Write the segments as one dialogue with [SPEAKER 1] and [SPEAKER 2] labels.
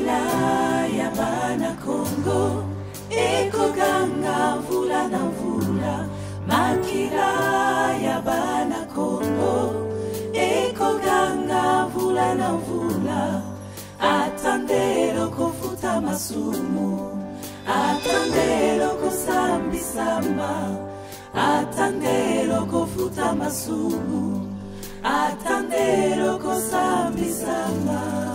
[SPEAKER 1] wilaya bana Kongo eko ganga na vula. makila ya bana Kongo eko ganga na vula. atandelo kofuta masumu atandelo kosambisamba atandelo kofuta masumu atandelo kosambisamba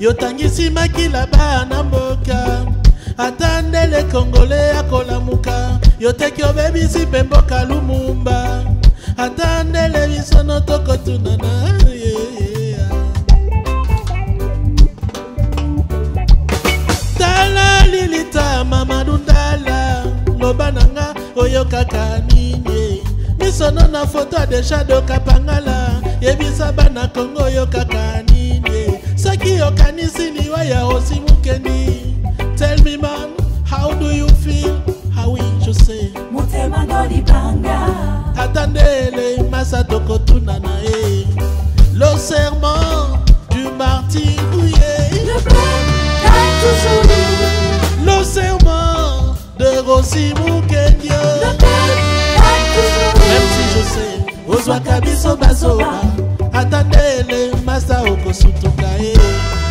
[SPEAKER 2] yotangisi makila bana mboka ata ndele kongole akolamuka yoteki obebisi mpe mboka lumumba ata ndele bisono tokotunana tala lilita mamadundala loba na nga oyo kaka nini misono na foto adeja dokapangala yebisa bana kongo oyo kaka Iokanisi ni waya osimukeni. Tell me man, how do you feel? How will you say? Mutema ngodi banga. Atandele masatoko tunana e. Lo serment du martyr Le bleu gagne toujours. Lo serment de Rosimukeni. Le bleu gagne toujours. Même si je sais, Oswaka kabiso basoba. Atandele kosalisa okosutuka ye eh.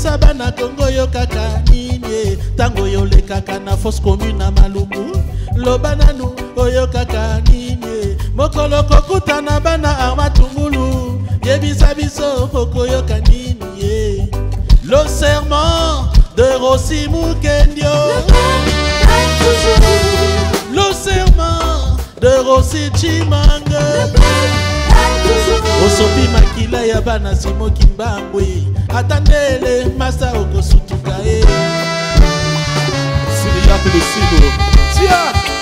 [SPEAKER 2] kopesa bana kongo yo kaka nini ntango yolekaka na fos commune na maluku loba nanu oyokaka nini mokolo kokutana bana armatungulu yebisa biso okoyoka nini ye le serment de rosi mukendio le serment de rosi chimange osopi makila ya bana simoki mbangwi ata ndele masa okosutuka ye siriyakulisido tiak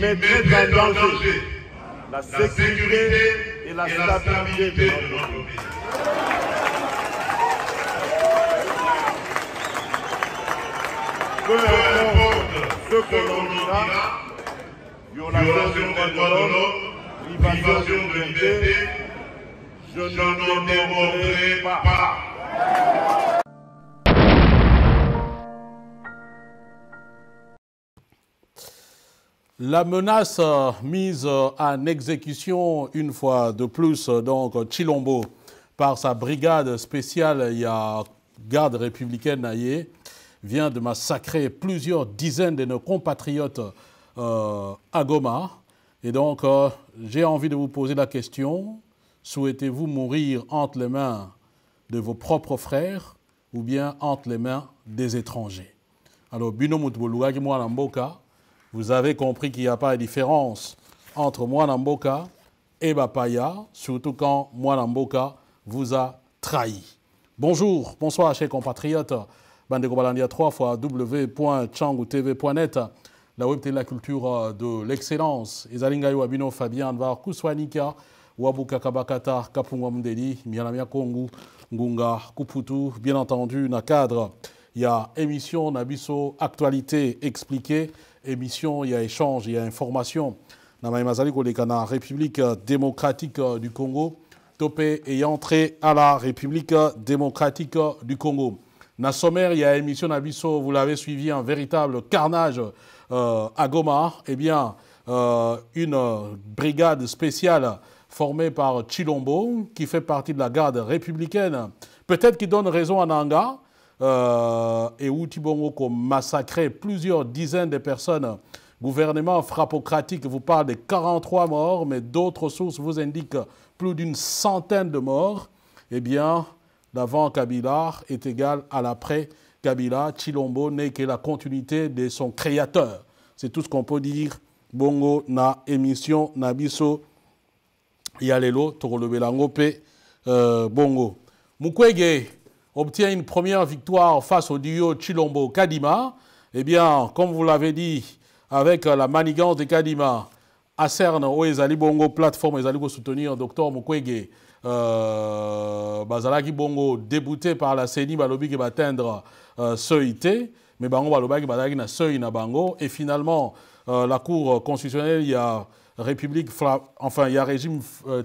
[SPEAKER 3] mettrait en danger la sécurité et la stabilité de notre pays. Peu importe ce que l'on dira, violation des droits de l'homme, privation de liberté, je n'en démontrerai pas.
[SPEAKER 4] La menace euh, mise euh, en exécution une fois de plus, euh, donc Chilombo, par sa brigade spéciale a garde républicaine Naïe, vient de massacrer plusieurs dizaines de nos compatriotes à Goma. Et donc, j'ai envie de vous poser la question, souhaitez-vous mourir entre les mains de vos propres frères ou bien entre les mains des étrangers Alors, Bino vous avez compris qu'il n'y a pas de différence entre Mwanamboka et Bapaya, surtout quand Mwanamboka vous a trahi. Bonjour, bonsoir, chers compatriotes. Bandeko Balandia 3 fois w.changou.tv.net, la web de la culture euh, de l'excellence. Ezalingayo Abino Fabien Anvar Kouswanika, Wabuka Kabakata, Kapungwa Mdeli, Mianamia Kongu, Ngunga Kuputu, bien entendu, Nakadre. Il y a émission Nabisso, actualité expliquée, émission il y a échange, il y a information. Na République démocratique du Congo, topé est entré à la République démocratique du Congo. Na sommaire, il y a émission Nabiso, vous l'avez suivi un véritable carnage euh, à Goma, eh bien euh, une brigade spéciale formée par Chilombo, qui fait partie de la garde républicaine. Peut-être qu'il donne raison à Nanga, euh, et où a massacré plusieurs dizaines de personnes. Gouvernement frappocratique vous parle de 43 morts, mais d'autres sources vous indiquent plus d'une centaine de morts. Eh bien, l'avant Kabila est égal à l'après Kabila. Chilombo n'est que la continuité de son créateur. C'est tout ce qu'on peut dire. Bongo na émission na biso yalelo tokolobelango Belangope euh, bongo. Mukwege obtient une première victoire face au duo Chilombo-Kadima. Eh bien, comme vous l'avez dit, avec euh, la manigance de Kadima, à CERN, Oezali Bongo, plateforme les pour soutenir Dr Mukwege, euh, Bazalaki Bongo, débouté par la CENI, Balobi qui va atteindre ce euh, IT, mais Bango qui Bango, et finalement, euh, la Cour constitutionnelle, il y a République, enfin, il y a régime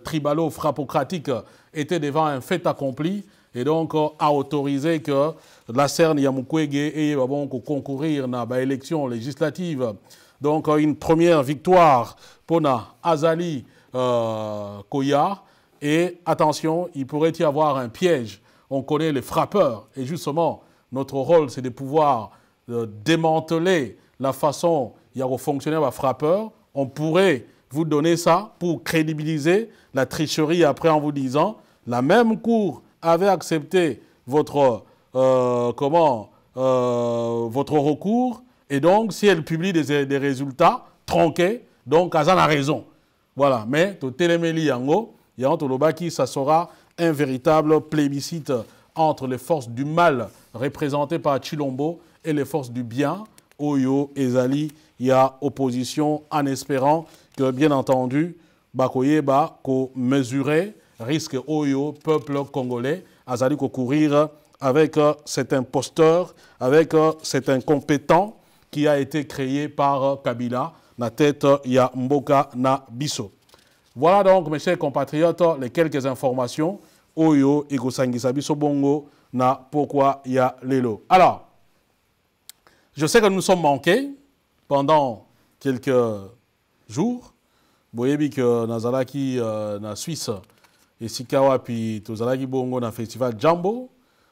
[SPEAKER 4] tribalo-frappocratique, était devant un fait accompli, et donc euh, a autorisé que la CERN Yamukwege ait donc euh, concourir à l'élection bah, législative. Donc euh, une première victoire pour Azali euh, Koya. Et attention, il pourrait y avoir un piège. On connaît les frappeurs. Et justement, notre rôle, c'est de pouvoir démanteler la façon dont fonctionnaire à frappeur. On pourrait vous donner ça pour crédibiliser la tricherie après en vous disant la même cour avait accepté votre, euh, comment, euh, votre recours. Et donc, si elle publie des, des résultats tronqués, donc Azan a raison. Voilà. Mais, tout Telemeli Yango, Yantolobaki, ça sera un véritable plébiscite entre les forces du mal représentées par Chilombo et les forces du bien, Oyo Ezali il y a opposition en espérant que, bien entendu, Bakoyeba, ko mesurer risque Oyo, peuple congolais, Azali courir avec euh, cet imposteur, avec euh, cet incompétent qui a été créé par euh, Kabila, la tête ya Mboka na Bisso. Voilà donc, mes chers compatriotes, les quelques informations. Oyo, Igosangisa Biso Bongo, na pourquoi ya Lelo. Alors, je sais que nous sommes manqués pendant quelques jours. Vous voyez que Nazala qui, na Suisse, et Sikawa, puis Tozalagi bongo le festival jambo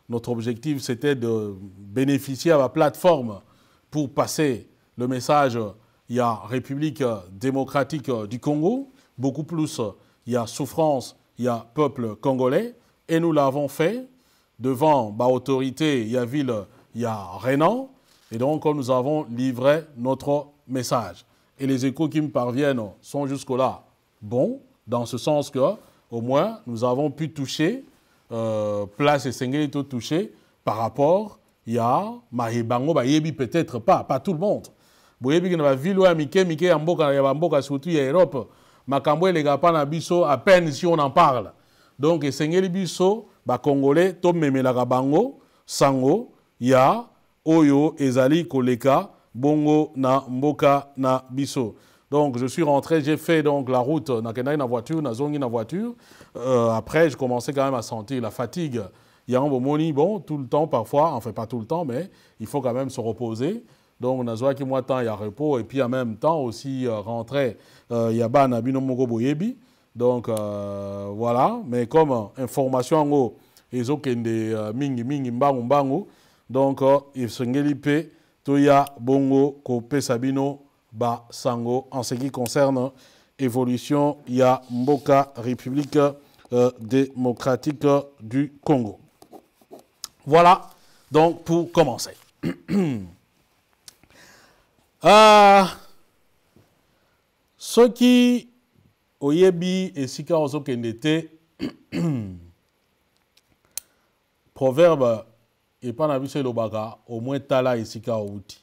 [SPEAKER 4] notre objectif c'était de bénéficier à la plateforme pour passer le message il y a république démocratique du congo beaucoup plus il y a souffrance il y a peuple congolais et nous l'avons fait devant bah, autorité il y a ville il y a Renan et donc nous avons livré notre message et les échos qui me parviennent sont jusque là bons dans ce sens que au moins, nous avons pu toucher, euh, place et Sengeli touché, par rapport, ya y a Mahibango, bah, peut-être pas, pas tout le monde. Boyebi qui va ville, Mike, Mike, Amboka, Amboka, surtout, il surtout en Europe. Makambo, les gars, pas biso, à peine si on en parle. Donc, Sengeli biso, ba Congolais, Tom Memela Bango, Sango, ya Oyo, Ezali, Koleka, Bongo, na Mboka, na biso. Donc, je suis rentré, j'ai fait donc la route, Nakenai na voiture, zongi na voiture. Euh, après, je commençais quand même à sentir la fatigue. a Moni, bon, tout le temps parfois, enfin pas tout le temps, mais il faut quand même se reposer. Donc, Na qui il y a repos, et puis en même temps aussi euh, rentrer, euh, Yaba Nabino Boyebi. Donc, euh, voilà, mais comme information en haut, ils ont mingi mingi mbangu mbangu. Donc, ils pe, toya bongo, kope sabino, en ce qui concerne évolution a Mboka République euh, démocratique du Congo. Voilà donc pour commencer. ah ce qui oyebi et sika ozokendete proverbe pas na baga, au moins tala esika outi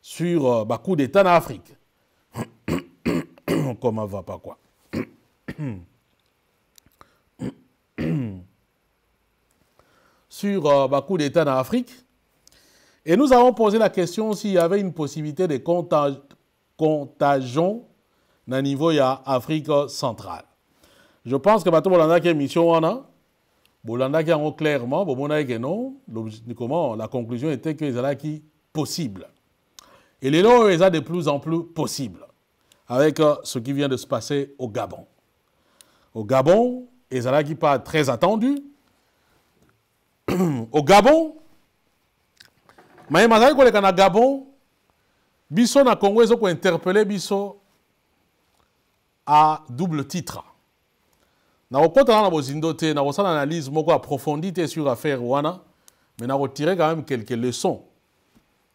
[SPEAKER 4] sur euh, beaucoup coup d'État en Afrique. Comment va pas quoi Sur euh, beaucoup d'États en Afrique. Et nous avons posé la question s'il y avait une possibilité de contagion dans niveau ya Afrique centrale. Je pense que maintenant Bolanda qui est mission Il Bolanda qui a clairement, bon, comment la conclusion était que là qui possible. Et les lois sont de plus en plus possible avec euh, ce qui vient de se passer au Gabon. Au Gabon, et ça qui pas très attendu. au Gabon, mais mazali ko le Gabon, Bissot na Congo pour interpeller Bissot à double titre. Na okota na bozindo na une analyse moko approfondie sur l'affaire wana, mais na retirer quand même quelques leçons,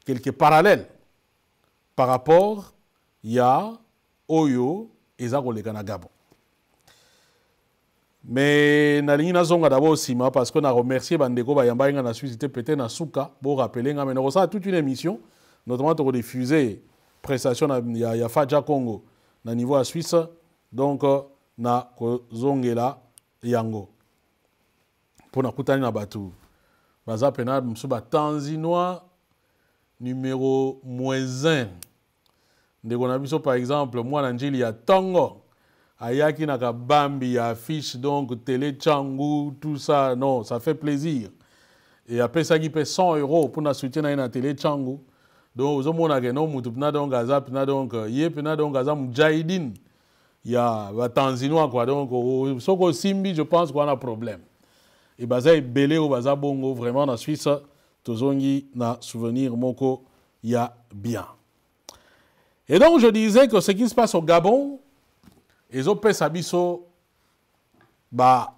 [SPEAKER 4] quelques parallèles par rapport ya oyo et koleka na gabon me nalingi zonga dabord nsima parce que na remercier bandeko bayambai nga na suisse peut-être na suka rappeler nga me nakosala toute une émission notamment pour prestation ya, ya faja congo na niveau à suisse donc euh, na kozongela yango pour na kutani na batu baza pena mosusu numéro moins 1 ndeko na biso par exemple mwana njili ya ntongo ayaki na kabambi ya affiche donc télé tout ça non ça fait plaisir et après ça qui paie 100 euros pour nous na à na télé tchangu donc ozomona ke no mutu mpena donc aza mpena donc ye mpena donc aza mujahidine ya batanzinois quoi donc soko simbi je pense qu'on un problème Et baza belé ou baza bongo vraiment na suisse tozongi na souvenir moko ya bien. Et donc je disais que ce qui se passe au Gabon, ils ont biso ba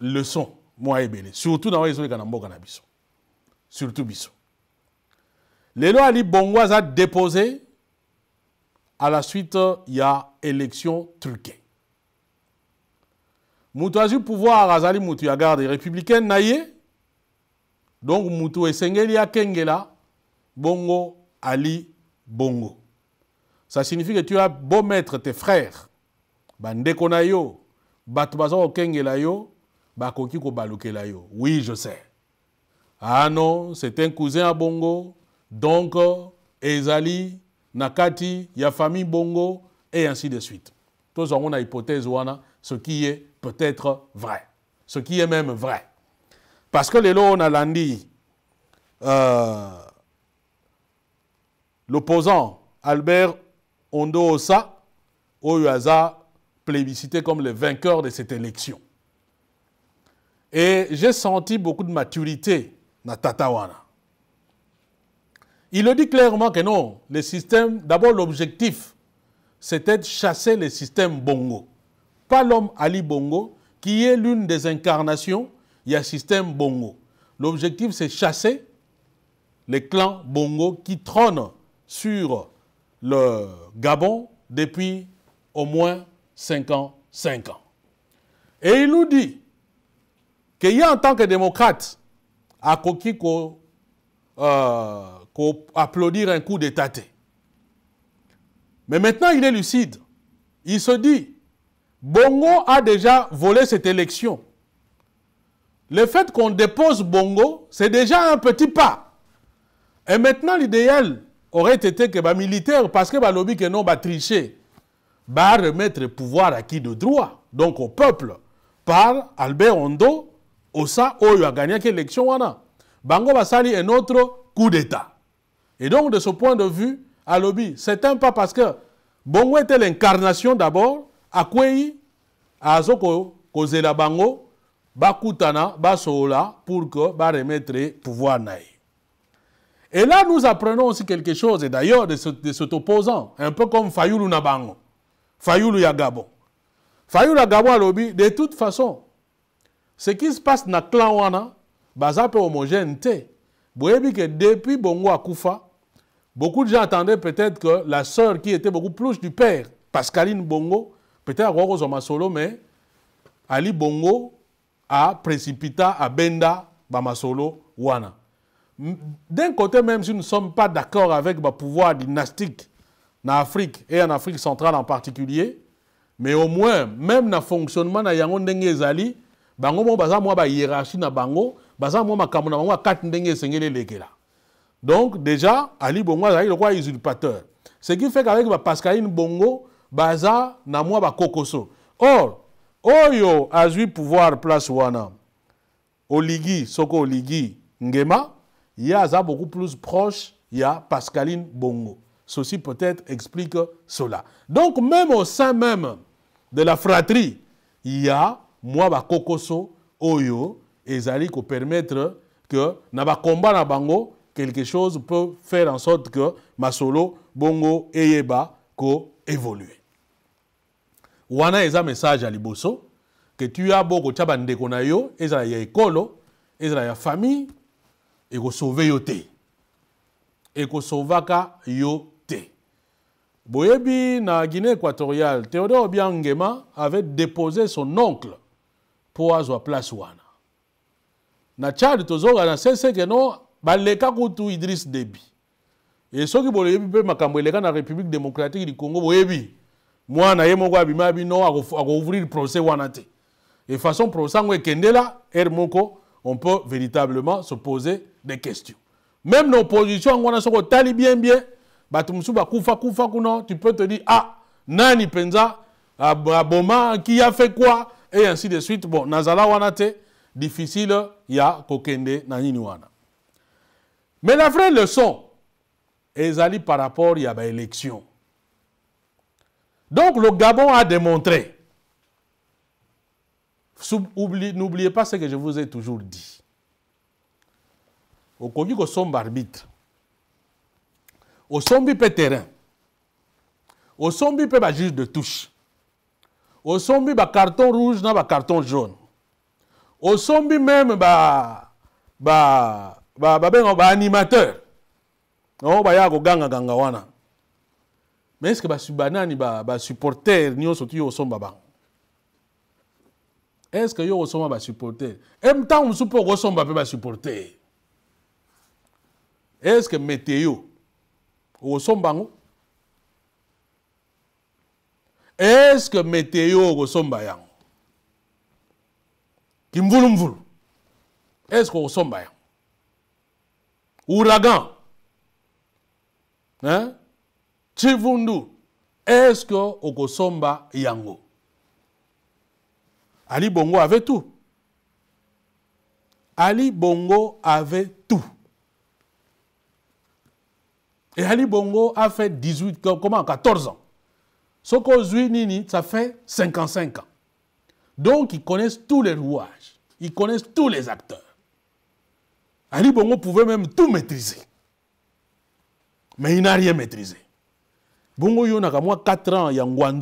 [SPEAKER 4] leçon moi surtout dans les zones mboka na biso surtout biso lois ali bongo ont déposé à la suite il il élection truquée élections truquées. pouvoir à Razali ya garde républicaine na donc mutu esengeli Kengela, bongo ali bongo ça signifie que tu as beau maître tes frères bandeko na yo Kengela yo bakoki balukela yo oui je sais ah non c'est un cousin à bongo donc ezali Nakati Yafami ya famille bongo et ainsi de suite a une hypothèse wana ce qui est peut-être vrai ce qui est même vrai parce que a euh, l'opposant Albert Ondoosa au hasard, plébiscité comme le vainqueur de cette élection. Et j'ai senti beaucoup de maturité dans Tatawana. Il le dit clairement que non, le système, d'abord l'objectif, c'était de chasser le système Bongo. Pas l'homme Ali Bongo, qui est l'une des incarnations il y a système Bongo. L'objectif, c'est chasser les clans Bongo qui trônent sur le Gabon depuis au moins 5 ans, 5 ans. Et il nous dit qu'il y a en tant que démocrate à Kokiko euh, applaudir un coup d'état. Mais maintenant, il est lucide. Il se dit, Bongo a déjà volé cette élection le fait qu'on dépose Bongo, c'est déjà un petit pas. Et maintenant, l'idéal aurait été que bah, militaire, parce que bah, lobby que non, bah, tricher, bah, remettre le pouvoir qui de droit, donc au peuple, par Albert Hondo, Osa il a gagné l'élection. Bango Basali un autre coup d'État. Et donc, de ce point de vue, à c'est un pas parce que Bongo était l'incarnation d'abord, à Kwei, à Azoko, Kozela Bango, bakutana basola pour que ba remettre pouvoir naï. Et là, nous apprenons aussi quelque chose, et d'ailleurs, de, cet opposant, un peu comme Fayoulou Nabango, Fayoulou Yagabo. Fayoulou Yagabo l'obi. de toute façon, ce qui se passe dans le clan Wana, peu homogène. que depuis Bongo Akoufa, beaucoup de gens attendaient peut-être que la sœur qui était beaucoup plus du père, Pascaline Bongo, peut-être Roro Masolo, mais Ali Bongo, à Précipita, à Benda, Bamasolo, Wana. D'un côté, même si nous ne sommes pas d'accord avec le bah, pouvoir dynastique en Afrique et en Afrique centrale en particulier, mais au moins, même dans le fonctionnement de Yango Ndenge Ezali, bango y baza une ba hiérarchie na bango baza mwa makambo na bango ndenge donc déjà ali bongo le roi usurpateur ce qui fait qu'avec bah, Pascaline bongo baza na une Kokoso. or oyo a azwi pouvoir place wana oligi soko oligi ngema y a beaucoup plus proche a pascaline bongo ceci peut-être explique cela donc même au sein même de la fratrie il y a moi Kokoso, oyo ezali permettre que na combat na bango quelque chose peut faire en sorte que masolo bongo eyeba évoluer wana eza message à liboso que tu bokotya bandeko na yo ezala ya ekolo ezala ya famille sauver yo te ekosauvaka yo te boyebi na guinée équatoriale théodore Biangema avait déposé son oncle pour azwa place na tchad na sese keno baleka kutu idris debi et soki boyebi république démocratique du congo mwana ye moko abima bino akouvrir procès wanate et façon procès yango ekendela er moko on peut véritablement se poser des questions même l'opposition opposition yango soko soki bien bien bato kufa kuno tu peux te dire ah nani penza aboma ah, ah, qui a fait quoi et ainsi de suite bon nazala wanate difficile ya kokende nani nini wana mais la vraie leçon ezali par rapport ya élection. Donc le Gabon a démontré, n'oubliez pas ce que je vous ai toujours dit, au Congo sombe arbitre, au sombi terrain, au sombi peut juge de touche, au sombi carton rouge dans le carton jaune, au sombi même bah bah ba ba, ba, animateur, non ba ya ko ganga ganga wana est-ce que supporter Mais me eske banani Est-ce que yo osomba bango eske yo okosomba basupporter e ntango mosusu mpo okosomba mpe basupporter eske meteo okosomba yango eske meteo okosomba yango Est-ce okosomba yango ouragan hein? est-ce est-ce que okosomba yango ali bongo avait tout ali bongo avait tout et ali bongo a fait 18 comment 14 ans ce Nini, ça fait 55 ans. Donc, ils connaissent tous les rouages. Ils connaissent tous les acteurs. Ali Bongo pouvait même tout maîtriser. Mais il n'a rien maîtrisé bongo yo naka 4 ans ya a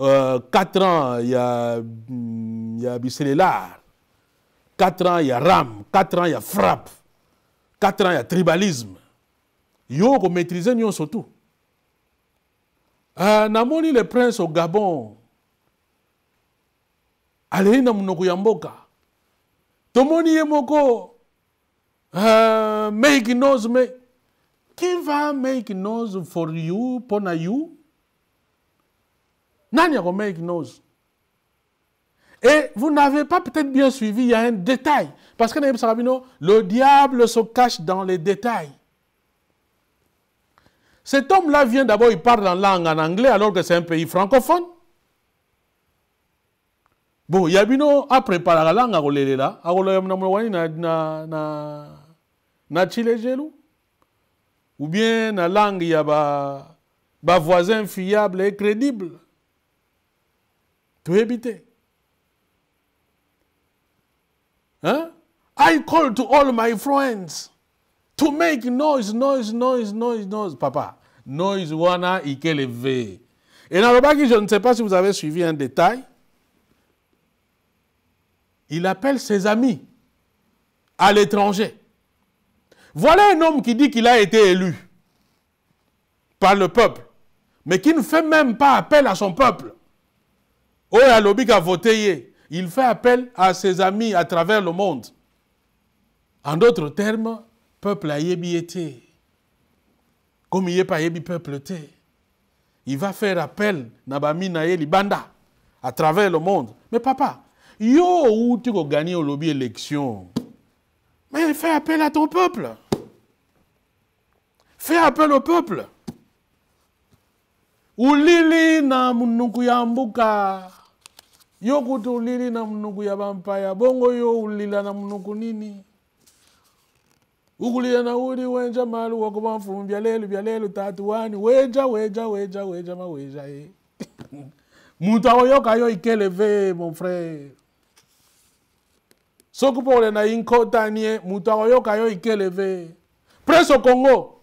[SPEAKER 4] euh, 4 ans il y a euh, mm, biselelar 4 ans il y a ram 4 ans il y a frappe 4 ans a tribalisme yo komaîtrise nyonso tout euh, namoni le prince au gabon allez na monoko ya mboka tomoni ye moko euh, make knows make qui va make noise for you, pona you? Nani a make noise? Et vous n'avez pas peut-être bien suivi, il y a un détail. Parce que le diable se cache dans les détails. Cet homme-là vient d'abord, il parle en langue en anglais alors que c'est un pays francophone. Bon, il y a préparé la langue à là, à na na na ou bien la langue y a ba voisin fiable et crédible. évité. Hein? I call to all my friends to make noise, noise, noise, noise, noise. Papa, noise wana ikeleve. Et qui je ne sais pas si vous avez suivi un détail, il appelle ses amis à l'étranger. Voilà un homme qui dit qu'il a été élu par le peuple, mais qui ne fait même pas appel à son peuple. Oh, qui a voté. Il fait appel à ses amis à travers le monde. En d'autres termes, peuple a été. Comme il n'y a pas peuple Il va faire appel Nabami Banda à travers le monde. Mais papa, yo où tu gagner au lobby élection. Mais fait appel à ton peuple. Fais appel au peuple. Ulili na munungu ya mbuka. Yokuti ulili na munungu ya bampaya. Bongo yo ulila na munungu nini? ukulila na uli wenja malu wako bamfumu byalelu byalelu tatuwani weja weja weja weja maweja e eh. muntu awoyoka yo ikeleve mon frère soki mpo olenda inkotanie muntu awoyoka yo ikeleve presse au congo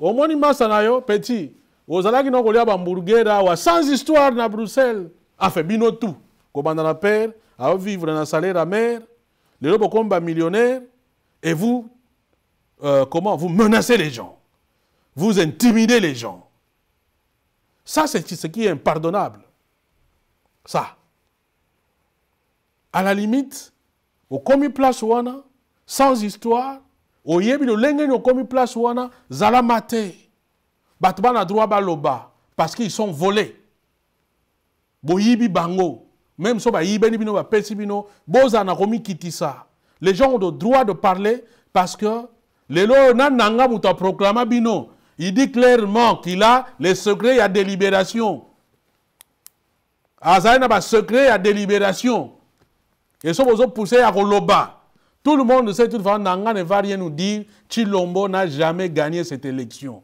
[SPEAKER 4] omoni masa nayo petit ozalaki no kolia un wa sans histoire na bruxelles afe bino tu kobanda na père vivre na salaire ya les lelo bokomi millionnaire et vous euh, comment vous menacez les gens vous intimidez les gens ça c'est ce qui est impardonnable ça à la limite okomi place wana sans histoire oyebi lolenge nini okomi place wana zalama te bato bana droit baloba parce qu'ils sont volés boyibi bango même so bayibeni bino bapesi bino bozala na kitisa les gens ont le droit de parler parce que lelo oyo nananga moto aproklama bino il dit clairement qu'il a les secrets ya délibération azali na basecret ya délibération e so pousser à loba. Tout le monde sait tout toute Nanga ne va rien nous dire, Chilombo n'a jamais gagné cette élection.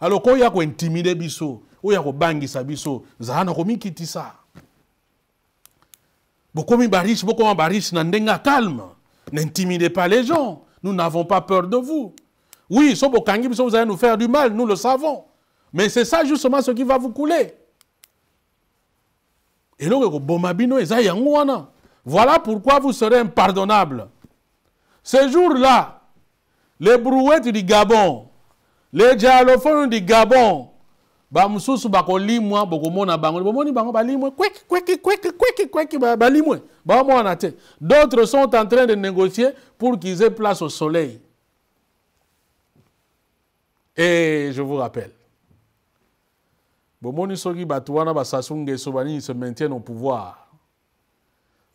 [SPEAKER 4] Alors, quand il y a quoi intimider Bissot, oyo akobangisa biso nzala na komikitisa bokomi bariche bokoma barish na n'en calme n'intimidez pas les gens nous n'avons pas peur de vous oui so biso vous allez nous faire du mal nous le savons mais c'est ça justement ce qui va vous couler Et eloko ekoboma bino eza yango wana voilà pourquoi vous serez impardonnables. Ce jour-là, les brouettes du Gabon, les dialophones du Gabon, bango bango d'autres sont en train de négocier pour qu'ils aient place au soleil et je vous rappelle ils se maintiennent au pouvoir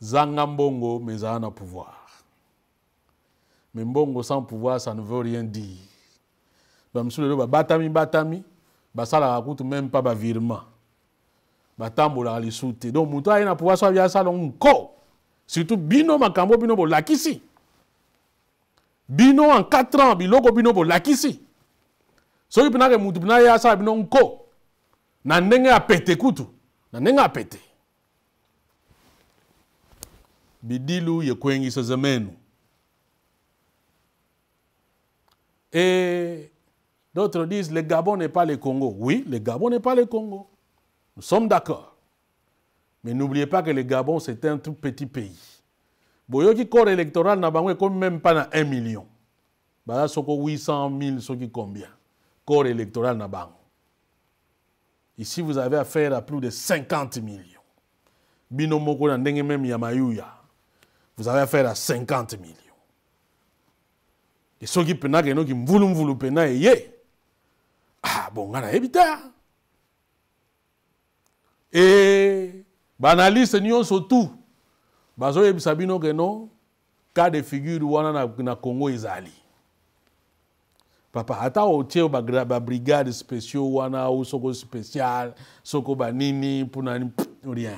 [SPEAKER 4] zanga Mbongo, mais ça a pouvoir. Mais Mbongo sans pouvoir, ça ne veut rien dire. Bah, monsieur le bah, batami, batami, bah, ça la raconte même pas bah, virement. Bah, la souté. Donc, mouta a pouvoir, soit via ça, donc, ko. Surtout, bino, makambo, bino, bo, lakisi. Bino, en 4 ans, logo bino, bo, lakisi. So mpenake mutu mpena ye asala bino nko na ndenge a pété, kutu Nan ndenge a pété et e, d'autres disent le Gabon n'est pas le Congo oui le Gabon n'est pas le Congo nous sommes d'accord mais n'oubliez pas que le Gabon c'est un tout petit pays qui corps électoral na pas même pas un 1 million y a 800 000 combien corps électoral na ici vous avez affaire à plus de 50 millions même vous avez affaire à 50 millions. Et ceux qui pena que qui nous voulu pena yé. Ah bon, on a ebita. Et banaliste nyon surtout. Bazo yebisa bino que non cas de figure wana na, na Congo ezali. Papa, ata otie ba, ba brigade spéciale, spéciaux wana ou soko spécial, soko banini pour rien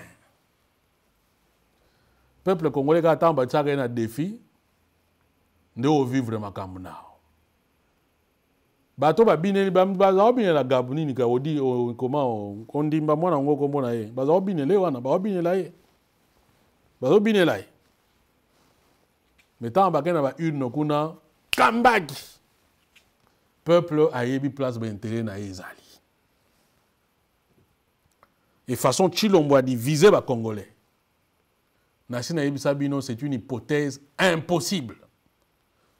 [SPEAKER 4] peuple congolais attend tiaka ye un défi de vivre makambo na bato babineli baza kobinela gabu nini ka odi koma mwana ye baza wana ye ye kena na une kuna kambaki peuple Yebi place de na ezali façon façon chilombo ba Congolais c'est une hypothèse impossible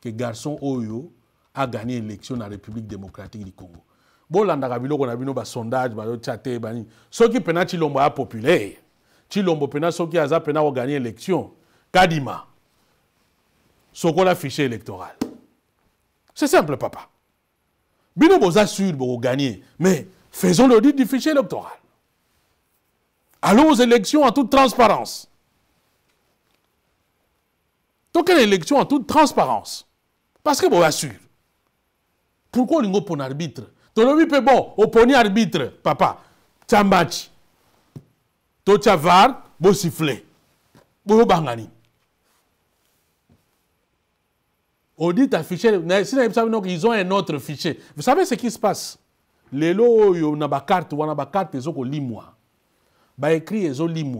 [SPEAKER 4] que Garçon Oyo a gagné l'élection dans la République démocratique du Congo. a biloko na bino basondage un te qui soki un chilombo a ah, populaire chilombo mpena soki l'élection. mpena ce l'élection, kadima un fichier électoral c'est simple papa bino boza sur gagner, mais faisons l'audit du fichier électoral allons aux élections en toute transparence toke une élection en toute transparence Parce que, bien sûr, pourquoi on pas un arbitre as peut bon oponi arbitre papa tya mbachi bon tya var Bon, boyobanga tu as un fichier. ils ont un autre fichier. Vous savez ce qui se passe Les lots, ils ont une carte, ils ont une carte, ils ont une limoua. Ils écrit, ils ont une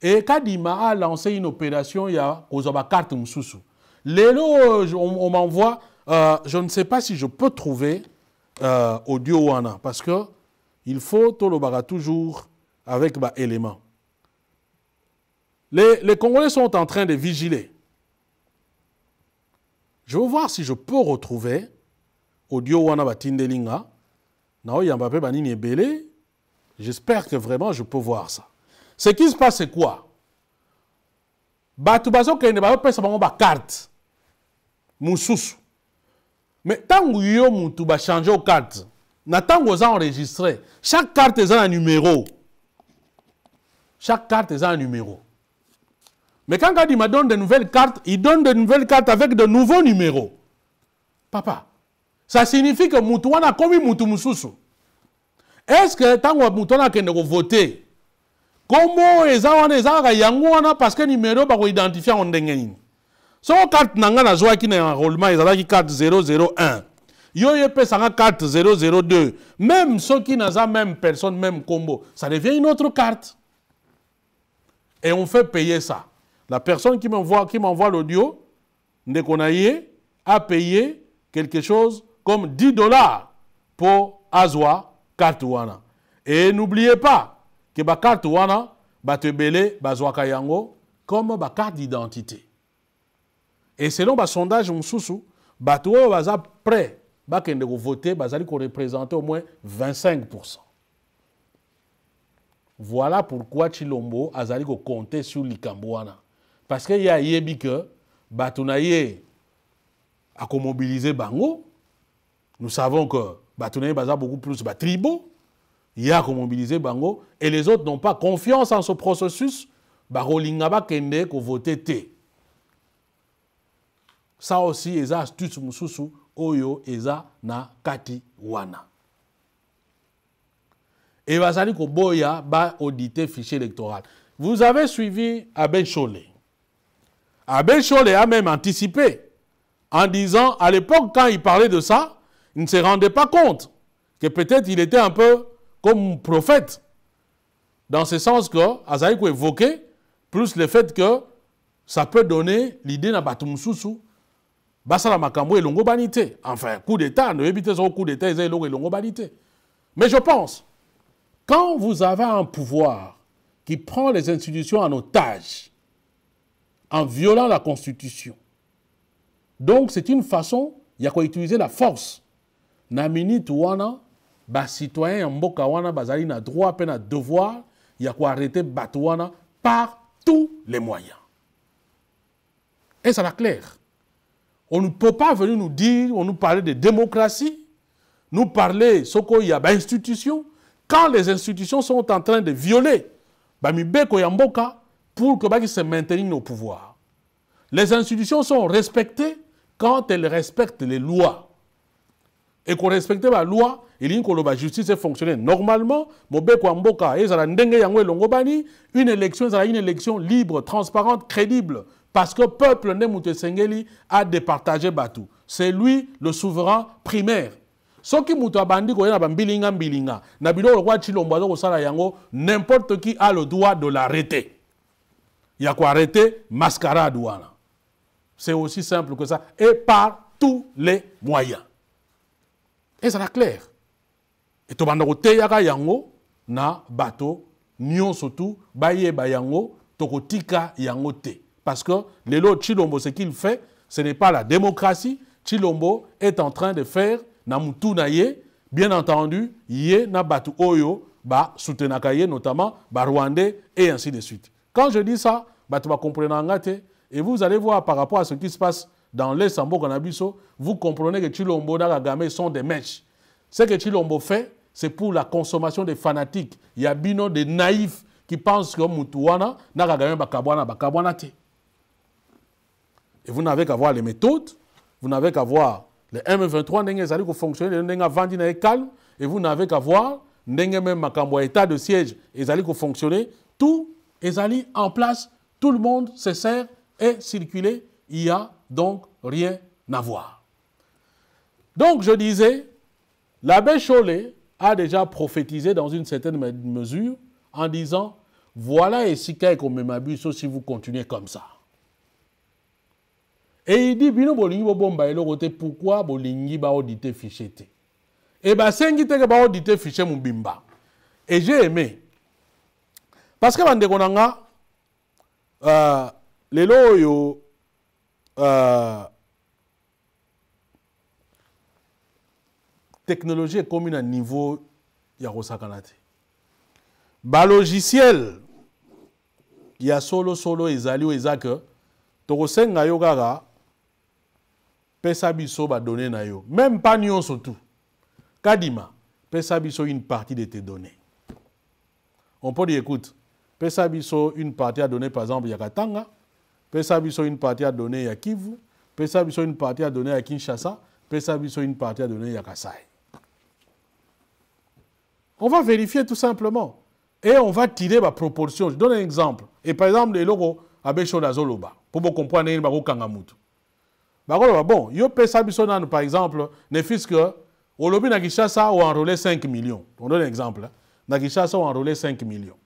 [SPEAKER 4] et Kadima a lancé une opération il y a Kozabakart Msusu. on, m'envoie, euh, je ne sais pas si je peux trouver euh, wana, parce que il faut toujours avec des bah, éléments. Les, Congolais sont en train de vigiler. Je veux voir si je peux retrouver audio wana batindelinga. J'espère que vraiment je peux voir ça. Ce qui se passe, c'est quoi bato Mais tant que bakarte Mais tant que yo changé aux cartes, na ntango as enregistré. chaque carte est un numéro. chaque carte est un numéro. mais quand kadima donne de nouvelles cartes il donne de nouvelles cartes avec de nouveaux numéros papa ça signifie que Moutouana commis commis Moutou mosusu est ce que tant que voté a voté? kombo oyo eza wana ezalaka yango wana parceke numero carte on ndenge nini soko nanga na ngai nazwaki na enrollement ezalaki 001. yo oyo carte 002. même n'a naza même personne même combo, ça devient une autre carte et on fait payer ça la personne qui m'envoie qui m'envoie l'audio Ndekonaye, a payé quelque chose comme 10 dollars pour azwa carte wana et n'oubliez pas que la wana te belé bazwaka yango comme carte d'identité et selon sondage mosusu bato oyo baza prêt bakende voter bazali représenter au moins 25 voilà pourquoi chilombo azali compté sur likambwana parce que y a ke bato na ye akomobilize bango nous savons que ba na beaucoup plus batribo il y a ya mobiliser bango et les autres n'ont pas confiance en ce processus Kende, bakende kovote T. ça aussi eza astuce mususu oyo eza na kati wana et Boya koboya auditer fichier électoral vous avez suivi Abel Chollet. Abel Chollet a même anticipé en disant, à l'époque, quand il parlait de ça, il ne se rendait pas compte que peut-être il était un peu comme prophète, dans ce sens que Azaïko évoqué, plus le fait que ça peut donner l'idée d'un Basala makambo et Enfin, coup d'État, ne évitez coup d'État, Mais je pense, quand vous avez un pouvoir qui prend les institutions en otage, en violant la Constitution, donc c'est une façon, il y a quoi utiliser la force. Namini wana. Les citoyens ont wana bazali droit peine na devoir ya arrêter arrêter par tous les moyens et ça la clair on ne peut pas venir nous dire on nous parler de démocratie nous parler a ya institutions quand les institutions sont en train de violer ya mboka pour que baki se maintenir au pouvoir les institutions sont respectées quand elles respectent les lois et qu'on respecte la loi et la justice fonctionné normalement une élection une élection libre transparente crédible parce que le peuple a a à c'est lui le souverain primaire Ce qui abandi koya na un roi n'importe qui a le droit de l'arrêter Il y a quoi arrêter? mascarade douana? c'est aussi simple que ça et par tous les moyens et ça l'a clair et tobanda koteyaka yango na nion surtout tu ba yango tokotika yango te parce que le lot chilombo ce qu'il fait ce n'est pas la démocratie chilombo est en train de faire na mutu bien entendu ye na bato oyo ba ye notamment ba rwandais, et ainsi de suite quand je dis ça tu vas te et vous allez voir par rapport à ce qui se passe dans les Sambo vous comprenez que Chilombo Nagagame sont des mèches. Ce que Chilombo fait, c'est pour la consommation des fanatiques. Il y a bino des naïfs qui pensent que Mutuana Nagagame Bakabwana Bakabwana te. Et vous n'avez qu'à voir les méthodes, vous n'avez qu'à voir les M23 n'engé zali ko fonctionner, n'engé vandi na calme et vous n'avez qu'à voir les même makambo état de siège, ezali ko fonctionner, tout ali en place, tout le monde se sert et circuler, il y a donc rien à voir. Donc je disais, l'abbé Cholet a déjà prophétisé dans une certaine mesure en disant, voilà ici, qu'on me m'abuse si vous continuez comme ça. Et il dit, bino bolingi bomba pourquoi bolingi ba vous avez dit Et bah, sengi Et j'ai aimé. Parce que bande dit, euh, euh, technologie technologie commune à niveau ya ba te logiciel ya solo ezali ou Ezake. ke tokosenga yo gara. pesa biso badone na yo même pas nyonso surtout. kadima pesabiso biso une partie de tes données on peut dire écoute pesabiso biso une partie à donner par exemple ya Pesa biso une partie à donner à Kivu, Pesa biso une partie à donner à Kinshasa, Pesa biso une partie à donner à Kassai. On va vérifier tout simplement. Et on va tirer ma proportion. Je donne un exemple. Et par exemple, les logos, à Nazoloba, pour vous comprendre, il y Kangamutu. Bah, bah, bon, yo Pesa biso par exemple, ne fils que, au lobby na Kinshasa, on enrôlé 5 millions. On donne un exemple. Hein. Na Kinshasa, on enrôlé 5 millions.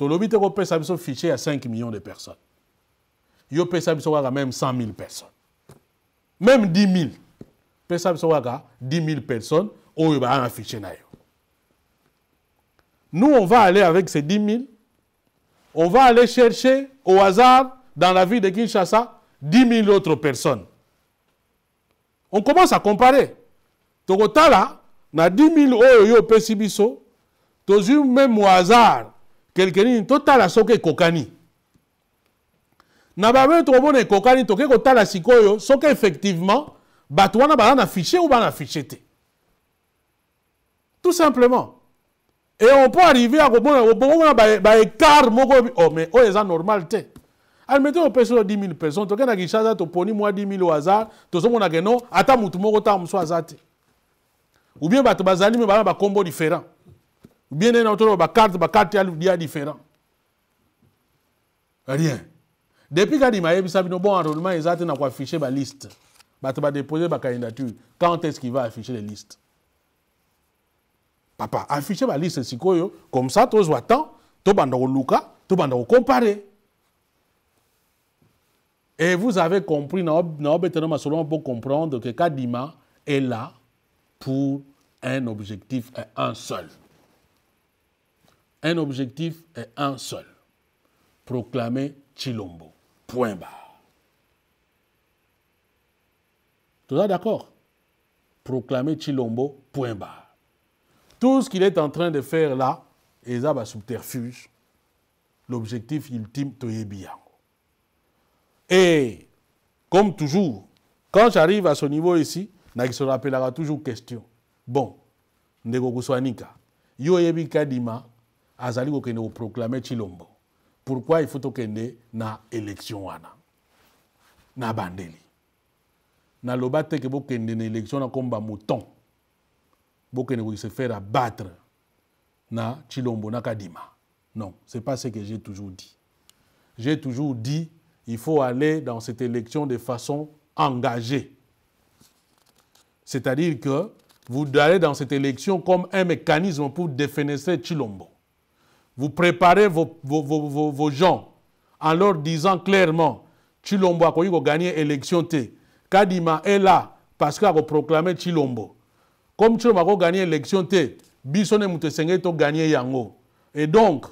[SPEAKER 4] lobby te ko Pesa biso fiché à 5 millions de personnes yo pesa biso même 100 000 personnes même 10 000 pesa biso kaka 10 000 personnes oyo oh, baa affiché na nous on va aller avec ces 10 000 on va aller chercher au hasard dans la ville de Kinshasa 10 000 autres personnes on commence à comparer y a 10 000 oyo yo opesi biso même au hasard quelqu'un, kelke total à soki kokani na babe ekokani toke kotala sikoyo effectivement na ou ba na tout simplement et on peut arriver à kobona ba écart moko o oh, mais oyo oh, normal te admettons 10 000 personnes na tu 10 000 au hasard des ata ou bien me différent ou bien des différent rien depuis y a un bon enrôlement eza liste. liste. Il va déposer ma candidature. quand est ce qu'il va afficher les listes papa afficher affiche c'est quoi? comme ça le temps le temps de comparer. et vous avez compris nous avons pour comprendre que kadima est là pour un objectif et un seul un objectif et un seul. Proclamer Chilombo. Point bas. Tout ça d'accord Proclamer Chilombo, point barre. Tout ce qu'il est en train de faire là, il a subterfuge, l'objectif ultime bien. Et, comme toujours, quand j'arrive à ce niveau ici, il se rappellera toujours question. Bon, Ndego Kuswanika, Yo Yebi Kadima, proclamer Chilombo pourquoi il faut dans na election wana nabandeli que teke bokende na élection na komba mouton qui se faire abattre na chilombo na kadima non c'est pas ce que j'ai toujours dit j'ai toujours dit il faut aller dans cette élection de façon engagée c'est-à-dire que vous allez dans cette élection comme un mécanisme pour défenestrer Chilombo vous préparez vos, gens en leur disant clairement, Chilombo a gagné l'élection T. Kadima est là parce qu'il a proclamé Chilombo. Comme Chilombo a gagné l'élection T, et Moutesengé a gagné Yango. Et donc,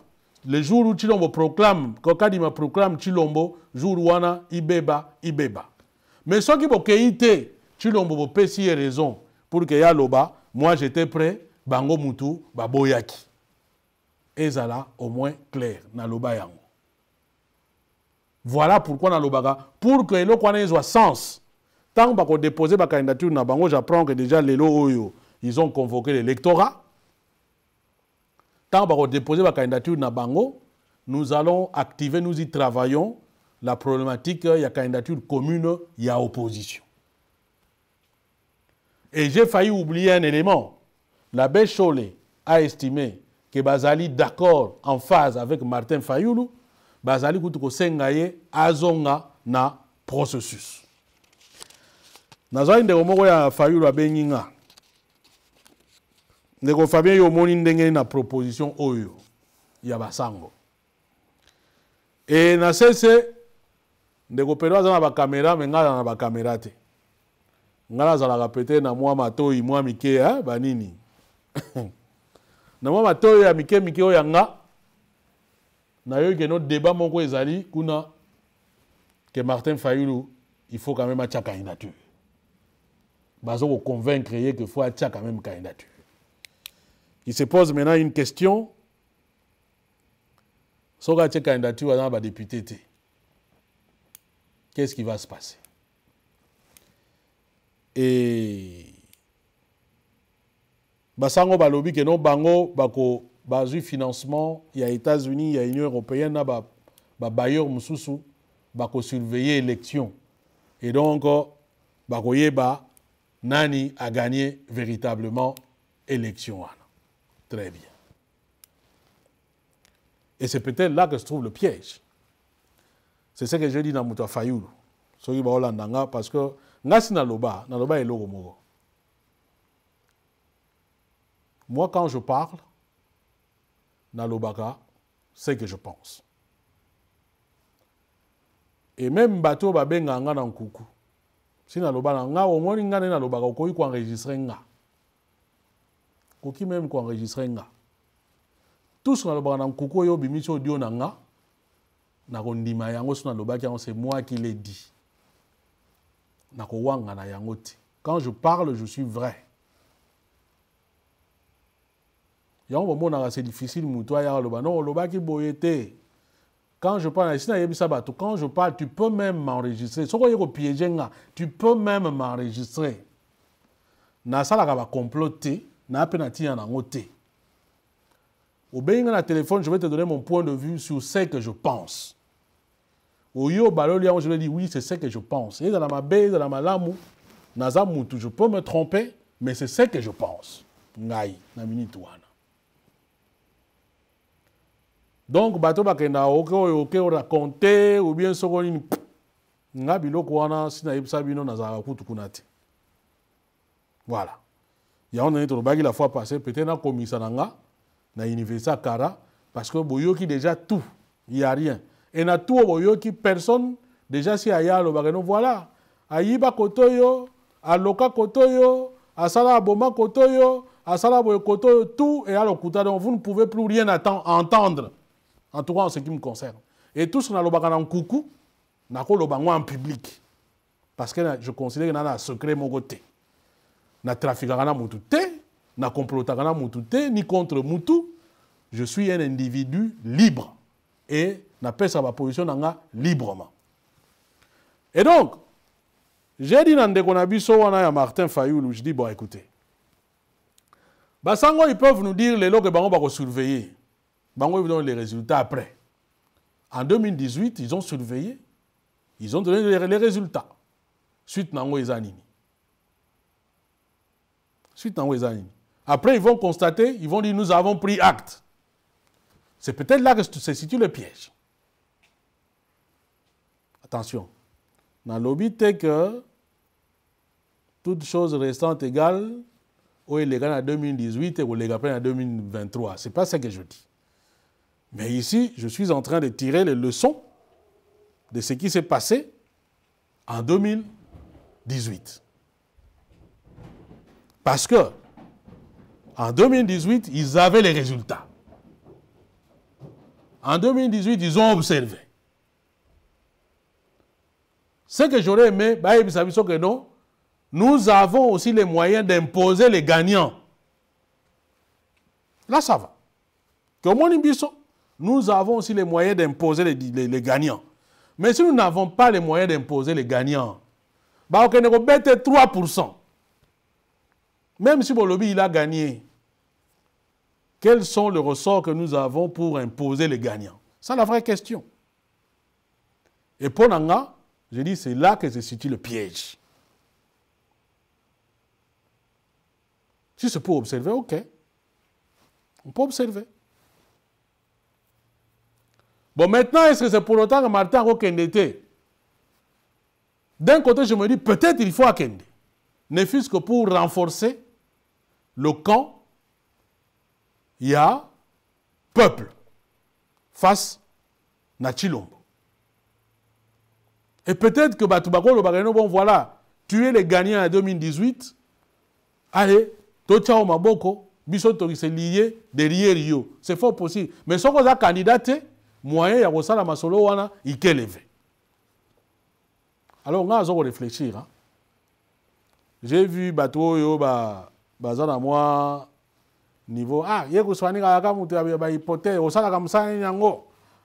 [SPEAKER 4] le jour où Chilombo proclame, quand Kadima proclame Chilombo, jour où wana Ibeba, Ibeba. Mais ce qui ont été, Chilombo a raison pour que Yaloba, moi j'étais prêt, Bango Moutou, Baboyaki là au moins clair naloba yango voilà pourquoi nalobaka pour que eloko ait un sens tant déposer dépose candidature na bango j'apprends que déjà les oyo ils ont convoqué l'électorat Tant déposer dépose candidature na bango nous allons activer nous y travaillons la problématique a candidature commune il y a opposition et j'ai failli oublier un élément l'abbé Chollet a estimé que bazali d'accord en phase avec martin fayulu bazali kutu Sengaye, azonga na processus nazwaki de moko ya fayulu abengi nga ndeko fabien Yomoni omoni ndenge na proposition oyo ya basango e na sese ndeko pelo aza na ba caméra, menga na na camérate. te za nazalaka pete na mwa matoi mwa mike eh? banini na mwa matoyo ya mike mike oyo ya nga nayoki no débat moko ezali kuna ke martin fayulu il faut quand même atia candidature bazo convaincre ye que faut atia quand même candidature il se pose maintenant une question soki atie candidature aza la député te qu'est ce qui va se passer et basango balobi ke no bango bako bazui financement ya états-unis ya union européenne na babayeur ba bako surveiller élection et donc bako yeba nani a gagné véritablement élection wana très bien et c'est peut-être là que se trouve le piège c'est ce que je dis dans Mouta ya fayulu soki parce que nga si naloba naloba eloko moko Moi, quand je parle, Nalobaga, c'est que je pense. Et même bateau babenga nga na nkuku. Si naloba na nga omoni nga ne nalobaka okoki koenregistre nga. Okoki même enregistre nga. Tout ce nalobaka na nkuku oyo obimisi audio na nga nakondima yango so Nalobaga on c'est moi qui l'ai dit. wanga na yango Quand je parle, je suis vrai. yango bomonaka c'est difficile moto aya aloba non olobaki boye te quand je parle ici nayebisa bato quand je parle tu peux même m'enregistrer soki oye kopiége nga tu peux même m'enregistrer nasalaka bacomplot te na mpe natina nango te obeyi nga na téléphone je vais te donner mon point de vue sur ce que je pense oyo obaloli yango je lui dis oui c'est ce que je pense ezala mabe ezala malamu naza mutu je peux me tromper mais c'est ce que je pense ngai na minute wana donc bato bakenda okeola konte ou bien soko nini nga biloko wana si nayebisa bino nazalaka kutu kuna te voilà yango nani tolobaki la fois passée, peut-être nakomisa na nga na universa kara parce que boyoki déjà tout il a rien et na tout oyo boyoki personne déjà si aya alobaka non voilà ayiba koto yo, aloka koto yo, asala aboma koto yo, asala boye kote oyo tout et alokuta. donc vous ne pouvez plus rien entendre en tout cas, en ce qui me concerne. Et tout ce qu'on a en coucou, n'a en public. Parce que je considère que a secret mon côté. Na trafiquera je na complotera moutoute, ni contre Je suis un individu libre. Et n'a ça ma position librement. Et donc, j'ai dit dans a Martin Fayoulou, je dis, bon, écoutez, Basango, ils peuvent nous dire les logs que va surveiller. On vous donner les résultats après. En 2018, ils ont surveillé, ils ont donné les résultats. Suite Nango ont Suite Nango ont Après, ils vont constater, ils vont dire nous avons pris acte. C'est peut-être là que se situe le piège. Attention. Dans le lobby, que toutes choses restantes égales, ou illégales en 2018 et est légales en 2023. Ce n'est pas ce que je dis. Mais ici, je suis en train de tirer les leçons de ce qui s'est passé en 2018. Parce que en 2018, ils avaient les résultats. En 2018, ils ont observé. Ce que j'aurais aimé, que non, nous avons aussi les moyens d'imposer les gagnants. Là, ça va. Que mon moins, nous avons aussi les moyens d'imposer les, gagnants. Mais si nous n'avons pas les moyens d'imposer les gagnants, bah, on 3%. Même si Bolobi il a gagné, quels sont les ressorts que nous avons pour imposer les gagnants C'est la vraie question. Et pour Nanga, je dis c'est là que se situe le piège. Si c'est pour observer, ok. On peut observer. Bon, maintenant, est-ce que c'est pour autant que Martin a été D'un côté, je me dis, peut-être il faut Akende. Ne fût-ce que pour renforcer le camp, il y a peuple face à Chilombo. Et peut-être que Batubako, le Bagano, bon voilà, tuer les gagnants en 2018, allez, Tochao Maboko, Biso c'est lié, derrière Rio. C'est fort possible. Mais si on a candidaté, moyen ya kosala masolo wana ikeleve alors nga aza réfléchir. hein? j'ai vu bato oyo baza na moi niveau ah ye kosala nini kaka moto ya bahypothèse osalaka mosala nini yango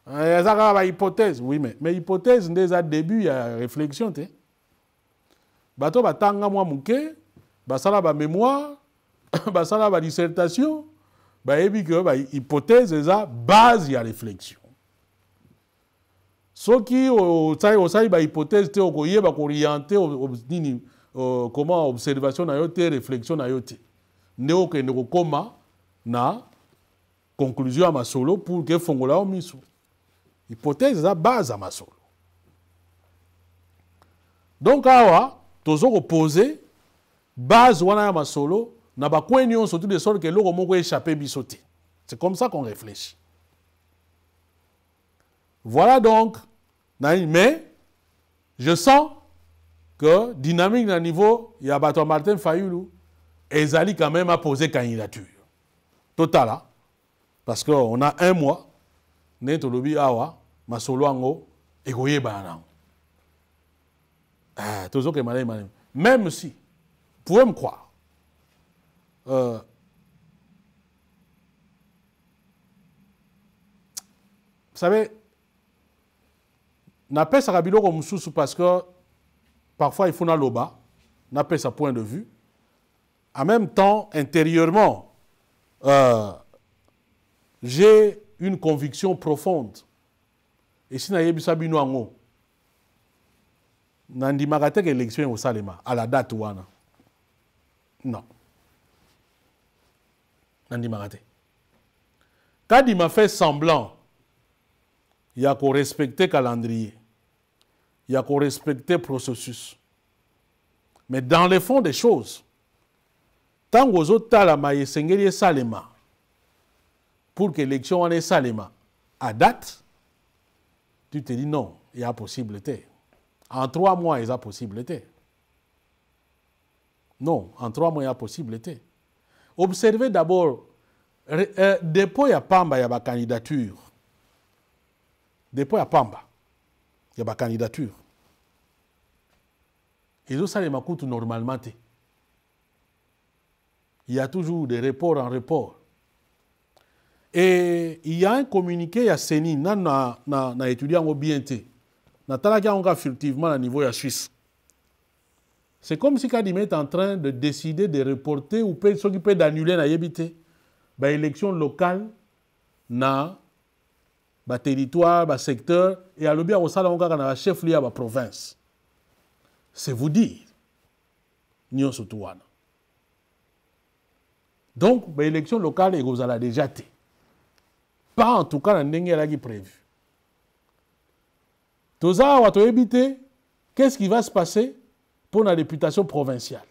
[SPEAKER 4] eh, eza ba hypothèse. oui mais mais hypothèse nde début ya réflexion te bato batanga mwa moke basala mémoire, basala badissertation bayebi ke hypothèse eza base ya réflexion soki osali hypothèse. te okoyeba kooriente nini comment observation na yo te réflexion na yo te nde okende comment, na conclusion ya masolo pour que fongola yo miso hypothèse eza base ya masolo donc awa tozo kopose base wana ya masolo na bakwe nyonso tout de sorte ke eloko moko échappe biso te c'est comme ça qu'on réfléchit voilà donc, mais je sens que dynamique d'un niveau, il y a Baton Martin Fayoulou. Zali quand même a posé candidature. Total, hein. parce qu'on a un mois, Neto Lobi Awa, Masolo Egoye Banan. Ah, même si, vous pouvez me croire, euh, vous savez, napesaka biloko mususu parce que parfois il faut naloba napesa point de vue en même temps intérieurement euh, j'ai une conviction profonde Et si bino yango nandimaka te l'élection au salema à la date wana non Quand te m'a fait semblant il y a qu'on respecter calendrier. Il y a qu'on respecter processus. Mais dans le fond des choses, tant que vous salema, pour que l'élection en salema, à date, tu te dis non, il y a possibilité. En trois mois, il y a possibilité. Non, en trois mois, il y a possibilité. Observez d'abord, euh, dépôt, il y a pas, il y a candidature. Depuis à pamba y a candidature. il Et ça, ma kutu normalement il y a toujours des reports en report et il y a un communiqué à seni dans na, na, BNT. étudie bien furtivement à niveau la suisse c'est comme si Kadim est en train de décider de reporter ou s'occuper d'annuler l'élection L'élection locale na ma territoire, ma secteur, et à l'objet kosala ngo un chef ma à province. c'est vous dire Nous, sommes donc l'élection locale est déjà été. pas en tout cas dans le qui prévu ça, on va qu'est ce qui va se passer pour la députation provinciale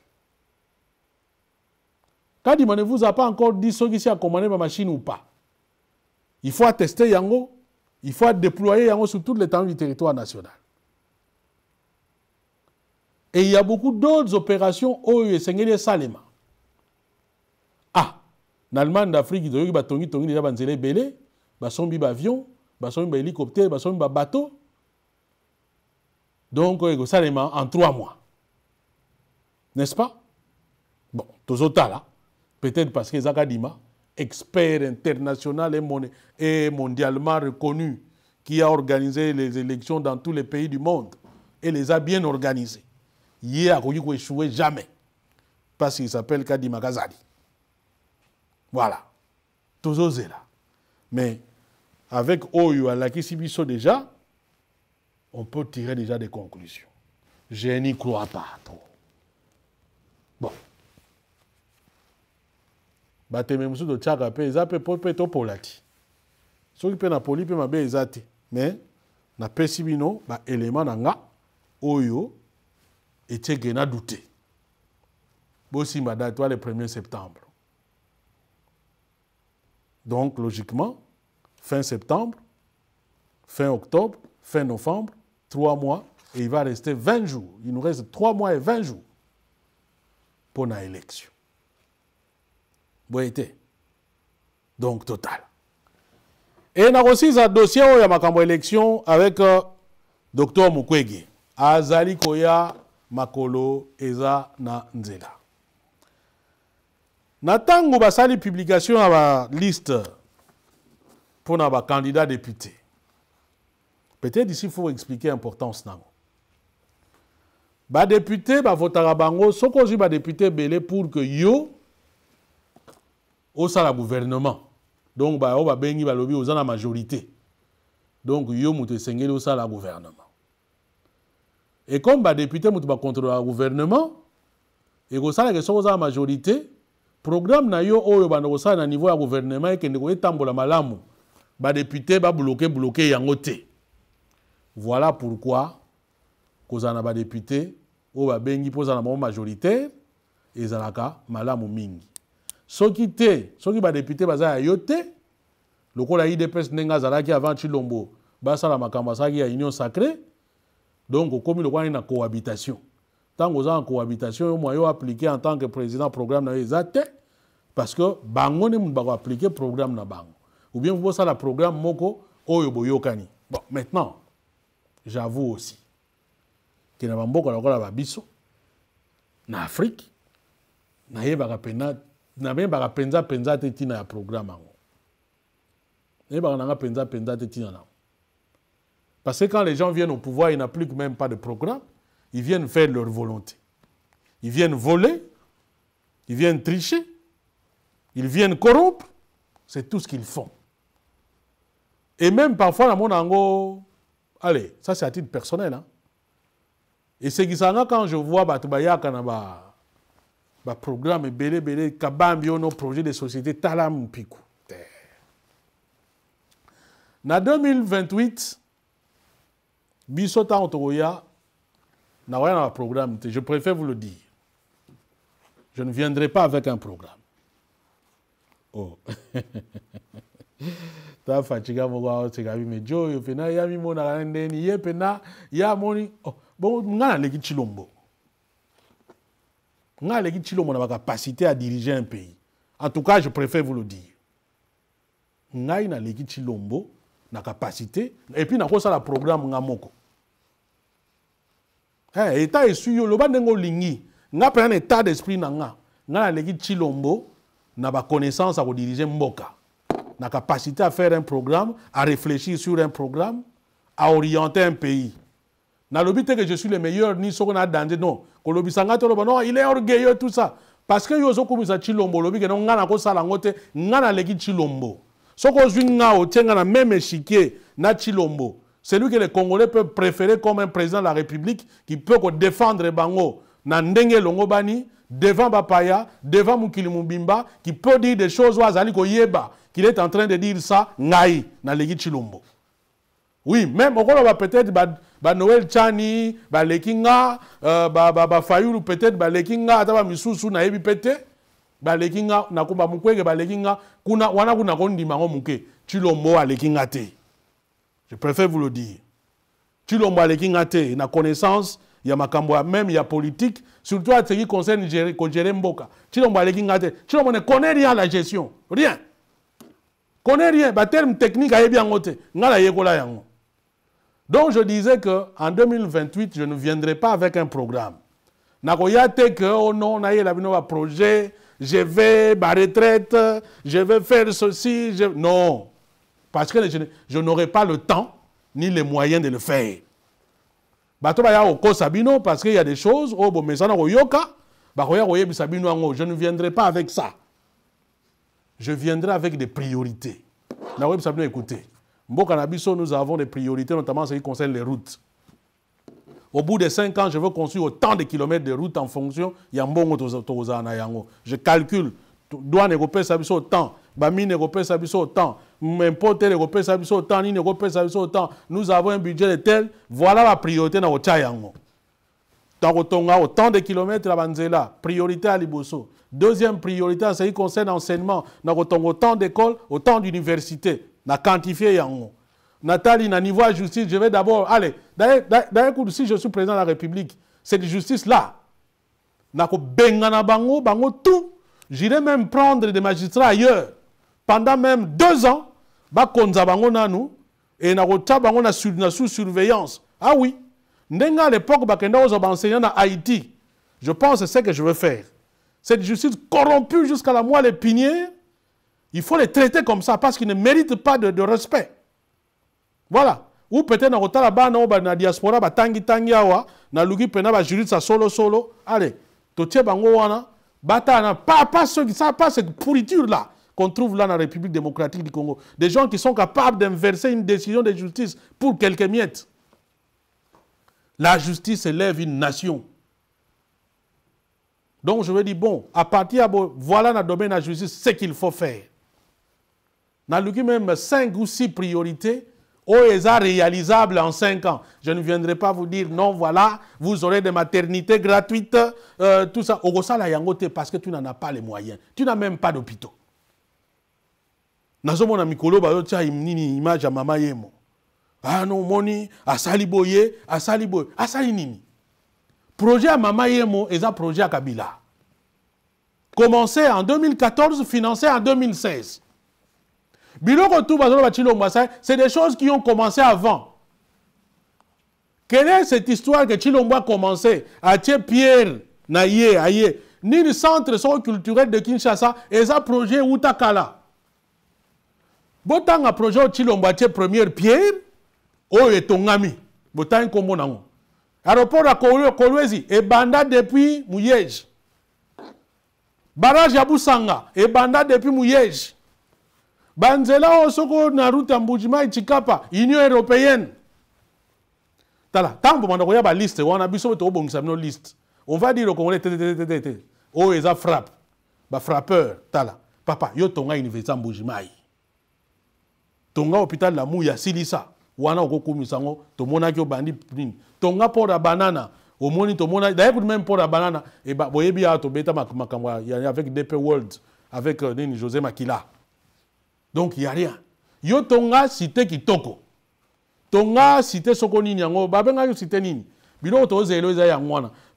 [SPEAKER 4] Quand il ne vous a pas encore dit ce qui soki commandé ma machine ou pas il faut attester yango il faut déployer sur tout le du territoire national. Et il y a beaucoup d'autres opérations Sénégal et Salema. Ah, En Allemagne d'Afrique, eu batongi tongi il y a des avions, des hélicoptères, des bateaux. donc a Salema en trois mois n'est-ce pas bon là, peut-être parce que Zakadima, expert international et, mondialement reconnu, qui a organisé les élections dans tous les pays du monde et les a bien organisées. Il a échoué jamais parce qu'il s'appelle Kadima Magazali. Voilà. Toujours là. Mais avec Oyo Alakisibiso déjà, on peut tirer déjà des conclusions. Je n'y crois pas trop. bateme e mosusu totiaka mpe eza pe po mpe topola ti pe na poli pe mabe eza te me napesi bino baelema na nga oyo etiege na dute bosimba date wa le 1er septembre donc logiquement fin septembre fin octobre fin novembre trois mois et il va rester 20 jours il nous reste trois mois et 20 jours pour na élection donc total et aussi un dossier il ya makambo campagne élection avec euh, docteur mukwege azali koya makolo eza na nzela na basali publication la liste pour na candidat député peut-être ici faut expliquer importance nango bah votara bango soki bah député belé pour que yo osala gouvernement donc bao bengi balobi aux na majorité donc yo moto aux osala gouvernement et comme bah, ba contre le gouvernement et ekosalaka soki aux na majorité programme na yo oyo banda sala na niveau ya gouvernement ekende la malamu badepute bah, bloquer bloke yango te voilà pourquoi kozala na députés oyo ba bengi ozala na majorité, majoritaire ezalaka malamu mingi soki te soki badepute baza ya yo te lokola idps ndenge azalaki avant chilombo basala makambo asalaki ya union sacré donc okomi lokola nini na cohabitation ntango oza cohabitation yo mwa en tant que président programme na yo parce que bango ne mbako appliquer programme na bango ou bien vous la programme moko oyo boyokani bon maintenant j'avoue aussi que na bamboka lokola babiso na afrique na nayebaka mpena parce que quand les gens viennent au pouvoir ils n'appliquent même pas de programme ils viennent faire leur volonté ils viennent voler ils viennent tricher ils viennent corrompre c'est tout ce qu'ils font et même parfois na mon allez ça c'est à titre personnel hein. et hein ça quand je vois que Kanaba baprograme programme ebele kabambi oyo projet de société talam piku na 2028 bisota ntango n'a nawaya na programme. te je préfère vous le dire je ne viendrai pas avec un programme oh ta fatiga moko te me jo fina pena ya mona ndeni ye pena ya amoni oh, bongo ngana naleki Chilombo. Nous y a capacité à diriger un pays en tout cas je préfère vous le dire ngai y a na capacité et puis nous programme a moko programme eh, état est yo d'esprit. ndenge un état d'esprit na nga nga la na à diriger. à mboka capacité à faire un programme à réfléchir sur un programme à orienter un pays nalobi te que je suis le meilleur ni soko na danger non Kolobi ngai toloba non il est orgueilleux tout ça parce que yo ozokumisa chilombo olobi keno ngana ko sala te ngana leki chilombo Soko zwinga o otie ngai na même échiquier na chilombo celui que les congolais peuvent préférer comme un président de la république qui peut défendre bango na ndenge bani devant bapaya devant mukili mubimba qui peut dire des choses aux azali koyeba qu'il est en train de dire ça ngai naleki chilombo oui même on va peut-être ba noel chani Balekinga, Lekinga, euh, ba, ba, ba, peut-être Balekinga, nga ata Ebi Pete, Balekinga, te baleki nga ba Lekinga, kuna, wana kuna kondima ngo moke tulombo aleki Lekinga te je préfère vous le dire tulombo a lekinga te na connaissance ya makambo même ya politique surtout à ce qui concerne kogere mboka tulombo aleki Lekinga te tulombo ne connaît rien à la gestion rien connaît rien terme technique a yango te nga yekola yango donc je disais qu'en 2028, je ne viendrai pas avec un programme. Nagoyate que, oh non, projet, je vais ma retraite, je vais faire ceci. Non, parce que je, n'aurai pas le temps ni les moyens de le faire. Parce qu'il y a des choses, oh, je ne viendrai pas avec ça. Je viendrai avec des priorités. Écoutez nous avons des priorités, notamment ce qui concerne les routes. Au bout de 5 ans, je veux construire autant de kilomètres de routes en fonction. Yambongo Tozana Yango. Je calcule. Douane européenne, ça autant. Bamine européenne, ça autant. M'importe européenne, ça autant. Nine européenne, ça autant. Nous avons un budget de tel. Voilà la priorité dans Ochayango. Dans Otonga, autant de kilomètres à Banzela. Priorité à Liboso. Deuxième priorité, qui concerne l'enseignement. Dans autant d'écoles, autant d'universités na quantifié yango Nathalie na niveau justice je vais d'abord allez d'ailleurs si je suis président de la république cette justice là nako bengana bango bango tout j'irai même prendre des magistrats ailleurs pendant même deux ans konza bango nanu et je bango na, sur, na sous surveillance ah oui ndenga à l'époque bakenda kozwa baenseignant na haïti je pense c'est ce que je veux faire cette justice corrompue jusqu'à la moelle épinière il faut les traiter comme ça parce qu'ils ne méritent pas de, de respect. Voilà. Ou peut-être dans le bas non bah, dans la diaspora ba tangi tangi awa na lugi pena ba Judith sa solo solo. Allez, tie bango wana batana pas pas ceux qui savent pas cette pourriture là qu'on trouve là dans la République démocratique du Congo. Des gens qui sont capables d'inverser une décision de justice pour quelques miettes. La justice élève une nation. Donc je veux dire, bon, à partir de voilà dans le domaine de la justice, ce qu'il faut faire. Dans a même 5 ou 6 priorités oh, au réalisable réalisables en 5 ans. Je ne viendrai pas vous dire non, voilà, vous aurez des maternités gratuites, euh, tout ça. la yangote parce que tu n'en as pas les moyens. Tu n'as même pas d'hôpitaux. nazomona mikolo bayo tia une image à mama yemo ano ah, Moni, asali boye asali boye asali nini projet à mama yemo un projet à kabila commencé en 2014 financé en 2016 c'est des choses qui ont commencé avant quelle est cette histoire que Chilombo a commencé tirer pierre Naye, Aie, ni le centre culturel de kinshasa ça projet Utakala. Botan a projet oyo chilombo atie première pierre oyo etongami botangi nkombo À aéroport à kolwezi banda depuis Barrage à Boussanga, et banda depuis Mouyej. banzela oyo soko na rute ya mbujima e chikapa union européenne tala ntango bomanda koya baliste wana biso mpe tokobongisa bino liste on va dire ocongolais tetetetete oyo oh, eza frappe bafrappeur tala papa yo tonga université ya mbujimai tonga hôpital lamu ya silisa wana okokumisa yango tomonaki obandi nini tonga port ya banana omoni tomona dayeko même port ya banana eh boyebi awa tobeta makambo avec dp world avec euh, nini josé makila Donc il n'y a rien. Yo tonga cité qui toko, Tonga cité soko nini yango babenga yo cité nini. Biloko toze elo eza ya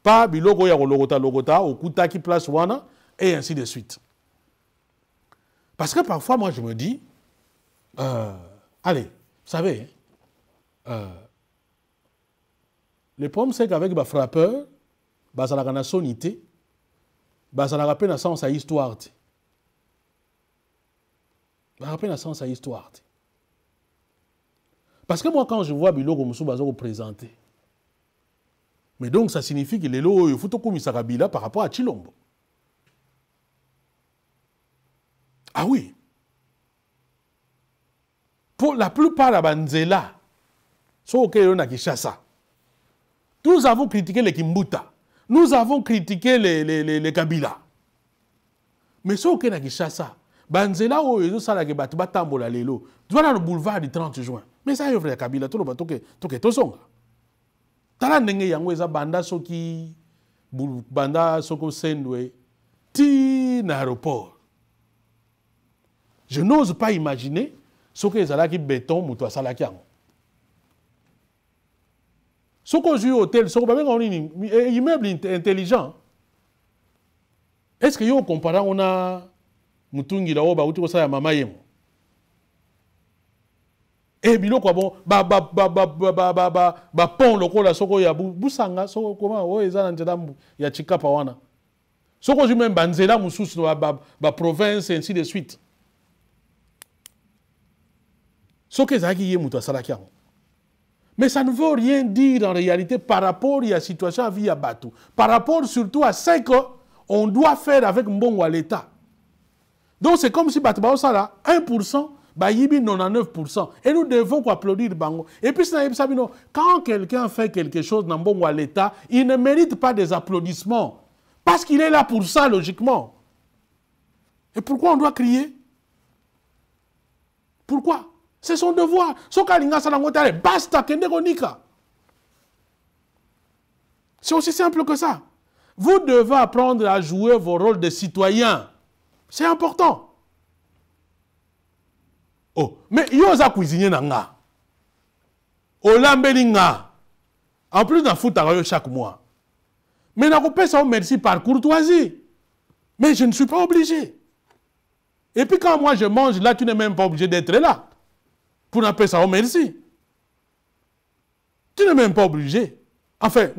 [SPEAKER 4] Pa biloko ya logota lokota okuta ki place wana et ainsi de suite. Parce que parfois moi je me dis euh, allez, vous savez hein, euh, le problème c'est qu'avec ma frappeur la na sonité bazalaka mpe na sens ya histoire bah, Rappelez la sens à histoire. Parce que moi, quand je vois Biloko Moussoubazo présenter, mais donc ça signifie que les lots, il faut tout par rapport à Chilombo. Ah oui. Pour la plupart la Banzela, sont au Kayona Kishasa. Nous avons critiqué les Kimbuta. Nous avons critiqué les, les, les, Kabila. Mais sont au Kayona Kishasa banzela oyo oh, ezosalaka bato batambola lelo wana le boulevard du 30 juin me eza œuvre ya kabila toloba toke tozonga tala ndenge yango eza banda soki banda soko sendwe, ti na aéroport je n'ose pas imaginer soki ki béton moto asalaki yango Soko ozwi hotel soko babengao nini eh, immeuble intelligent est ce que yo comparant on a mutungila oba ba ba ya mama eh, ba ba ba ba pon lokola soko ya busanga soko koma oyo eza nzela ya chikapa wana soko ozwi ba, mususu ba province ainsi de suite soko ezalaki ye moto asalaki mais ça ne veut rien dire en réalité par rapport à la situation à vie à Batou. Par rapport surtout à ce qu'on doit faire avec Mbongo à l'État. Donc c'est comme si Batbao 1%, yibi 99%. Et nous devons applaudir Bango. Et puis quand quelqu'un fait quelque chose dans bon à l'État, il ne mérite pas des applaudissements. Parce qu'il est là pour ça, logiquement. Et pourquoi on doit crier Pourquoi C'est son devoir. basta C'est aussi simple que ça. Vous devez apprendre à jouer vos rôles de citoyens. C'est important. Oh, mais cuisiniers. za cuisinier nanga. au nga. En plus d'un fout à chaque mois. Mais n'a pas ça merci par courtoisie. Mais je ne suis pas obligé. Et puis quand moi je mange là, tu n'es même pas obligé d'être là. Pour n'appeler ça au merci. Tu n'es même pas obligé. Enfin,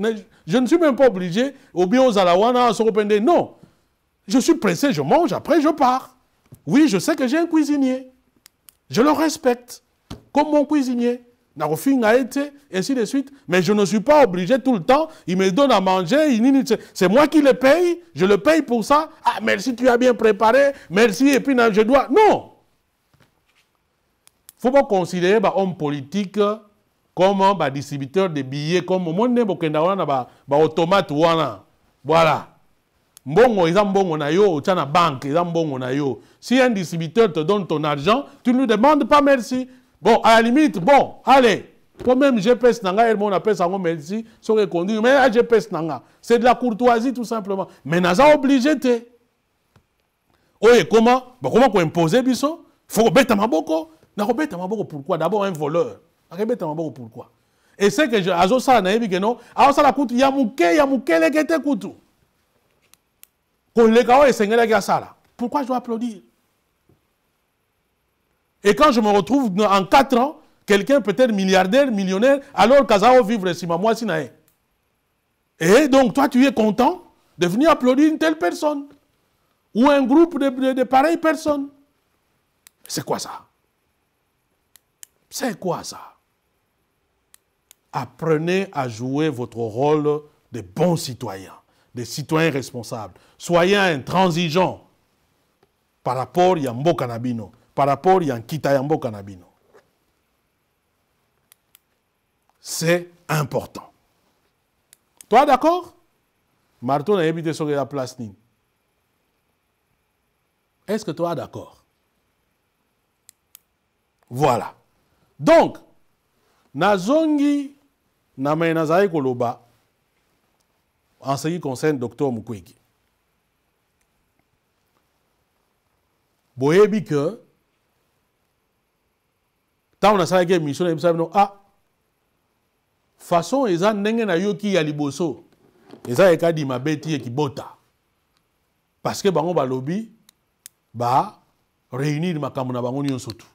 [SPEAKER 4] je ne suis même pas obligé, au bien aux Alawana, à se Non. Je suis pressé, je mange, après je pars. Oui, je sais que j'ai un cuisinier. Je le respecte comme mon cuisinier. a été, et ainsi de suite. Mais je ne suis pas obligé tout le temps. Il me donne à manger. C'est moi qui le paye. Je le paye pour ça. Ah, merci, tu as bien préparé. Merci, et puis je dois. Non! Il ne faut pas considérer un bah, homme politique comme un bah, distributeur de billets, comme au monde, bah, bah, automate. Voilà mbongo eza mbongo na yo otya na banque eza mbongo na yo si un distributeur te donne ton argent tu ne lui demandes pas merci bon à la limite bon allez mpo même gps Nanga, elle elmo napesa yango merci soki ekonduire mais ya gps Nanga, c'est de la courtoisie tout simplement mais naza obligé oblige te oyo bah, faut bakoma koimpose biso fo kobeta maboko nakobeta maboko pourquoi d'abord un voleur nakobeta maboko pourquoi eseke azosala nayebi ke no azosala kutu y a ya mokeleke te kutu pourquoi je dois applaudir Et quand je me retrouve en 4 ans, quelqu'un peut-être milliardaire, millionnaire, alors Kazao vivre si moi là. Et donc toi tu es content de venir applaudir une telle personne ou un groupe de pareilles personnes. C'est quoi ça C'est quoi ça Apprenez à jouer votre rôle de bon citoyen des citoyens responsables. Soyez intransigeants par rapport à Mboka canabino. par rapport à Kita Mboka C'est important. Toi d'accord Marton n'a évité sur la place Est-ce que toi d'accord Voilà. Donc, Nazongi, Namé Koloba, en ce qui concerne Dr Mukwege. boyebi ke a nasalaki émission dit que non ah façon eza ndenge nayoki ya liboso eza ekadi est qui bota, parce que bango balobi bango tu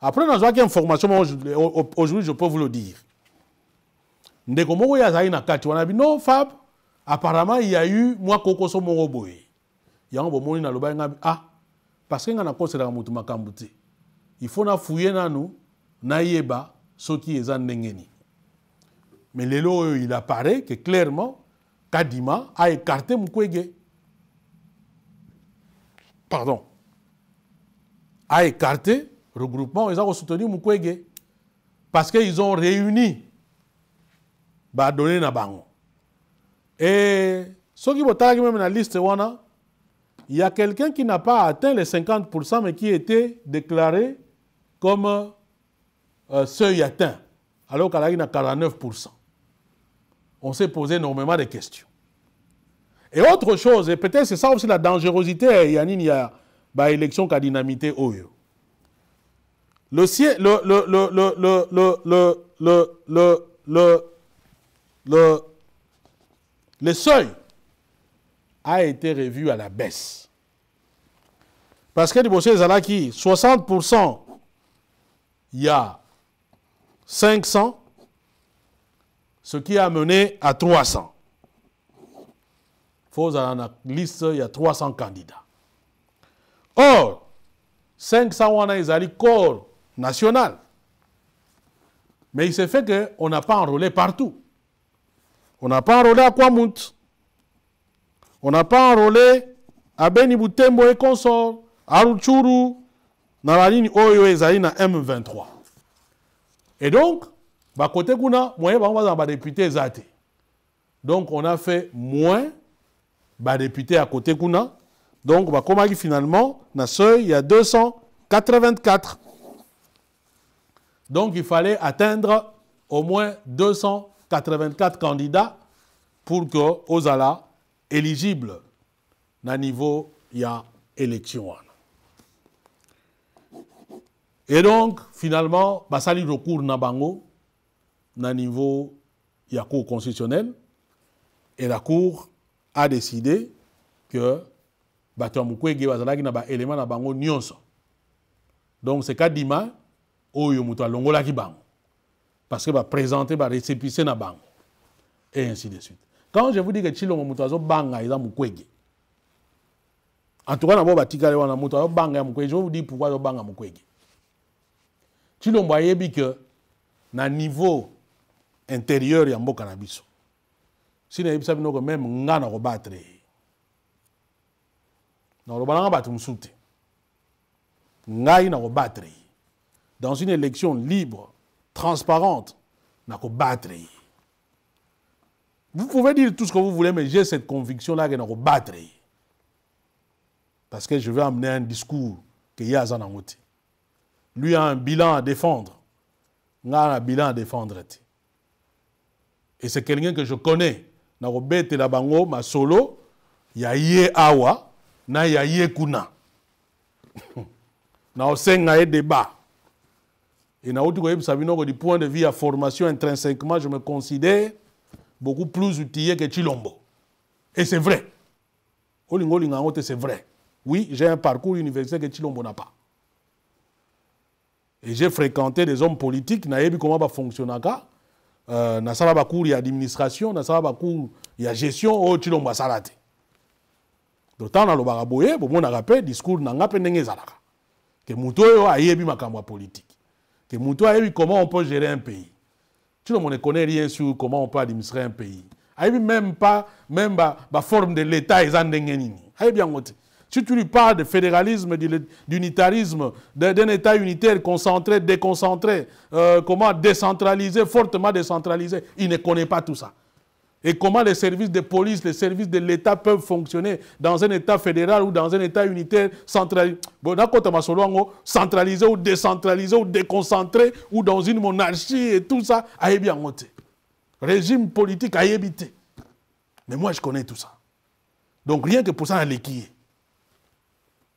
[SPEAKER 4] après a information formation aujourd'hui je peux vous le dire ndeko moko oyo azalaki na kati wana bino fab apparemment il y a eu Koko kokoso moko boye yango bomoni nalobaki ngai ah parce que ngai nakoselaka motu mutu makambuti il faut que je nayeba soki eza ont mais lelo il apparaît que clairement kadima a écarté mukwege pardon A écarté regroupement ont soutenu mukwege parce que ils ont réuni donner na bango et soki botalaki même na liste wana il y a quelqu'un qui n'a pas atteint les 50% mais qui était déclaré comme euh, seuil atteint alors qu'il a 49%. On s'est posé énormément de questions. Et autre chose, et peut-être c'est ça aussi la dangerosité, il y a bah, élection qui a dynamité Oyo. Le, le, le, le, le, le, le, le, le, le le, le seuil a été revu à la baisse. Parce que Dibosé Zalaki, 60%, il y a 500, ce qui a mené à 300. Faut dans la liste, il y a 300 candidats. Or, 500 wana un corps national. Mais il s'est fait on n'a pas enrôlé partout. On n'a pas enrôlé à Kwamout. On n'a pas enrôlé à Beni et consort, à Ruchuru, dans la ligne Oyo e et M23. Et donc, à bah, côté kuna, moyen bah, on va dans ma bah, députée. Zate. Donc on a fait moins de députés à côté kuna. Donc bah comment finalement, na seuil il y a 284. Donc il fallait atteindre au moins 200 84 candidats pour que Ozala éligible na niveau ya élection Et donc finalement basali recours na bango na niveau ya cour constitutionnelle et la cour a décidé que bato ya mukwege bazalaki na élément na bango nyonso donc c'est kadima oyo moto alongolaki bango parce que va bah, présenter va banque. et ainsi de suite quand je vous dis que banque, banga ont en tout cas na bo wana banque, je vous dire pourquoi dit que ayebi na niveau intérieur ya mboka na biso si même ngana ko battre na ngai na ko battre, dans une élection libre transparente nako battre vous pouvez dire tout ce que vous voulez mais j'ai cette conviction là que nako battre parce que je vais amener un discours que est à lui a un bilan à défendre nga a un bilan à défendre et c'est quelqu'un que je connais nako betela bango ma solo ya ye awa na ya ye kuna na osenga débat et Naouti Koyeb Sabino, du point de vue à formation intrinsèquement, je me considère beaucoup plus outillé que Chilombo. Et c'est vrai. Olingo c'est vrai. Oui, j'ai un parcours universitaire que Chilombo n'a pas. Et j'ai fréquenté des hommes politiques, yebi comment va fonctionner euh, nasala y a administration nasala cours ya gestion oyo oh, tilongo asala te do ntango bon, on a mpe discours na pas mpe que Que ke motu oyo ayebi makambo que Moutou comment on peut gérer un pays. Tu ne connaît rien sur comment on peut administrer un pays. A même pas, même la forme de l'État, Si tu lui parles de fédéralisme, d'unitarisme, d'un État unitaire concentré, déconcentré, euh, comment décentralisé, fortement décentralisé, il ne connaît pas tout ça et comment les services de police, les services de l'État peuvent fonctionner dans un État fédéral ou dans un État unitaire centralisé. Bon, centralisé ou décentralisé ou déconcentré ou dans une monarchie et tout ça, aïe bien monté. Régime politique à éviter. Mais moi, je connais tout ça. Donc, rien que pour ça, elle est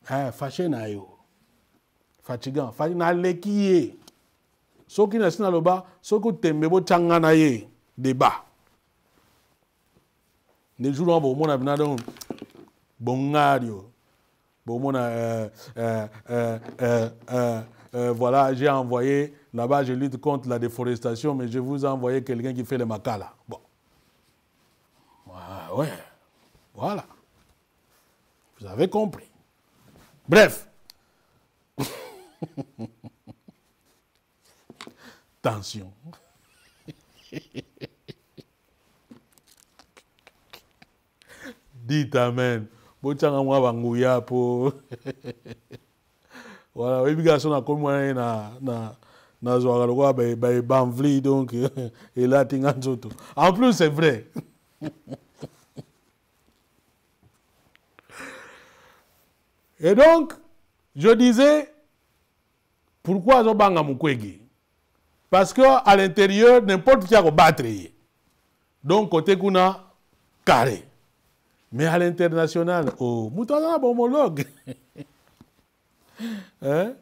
[SPEAKER 4] Ah, fâché na yo. Fatigant. Fâché na Ce Soki na sina loba, soki tembebo tchangana ye. Débat ni bon eh, eh, eh, voilà, j'ai envoyé, là-bas je lutte contre la déforestation, mais je vous ai envoyé quelqu'un qui fait le macala. Bon. Ah, ouais, voilà. Vous avez compris. Bref. Tension. Dites Amen. botyanga mwa te mpo voilà oyebi kaka so nakomi wana ye nazwaka lokola baebanvli donc et la tinga, tout. en plus c'est vrai et donc je disais pourquoi azobanga mokwege parce que à l'intérieur n'importe qui a ye donc côté kuna carré mais à l'international, oh, Moutanab, homologue. hein?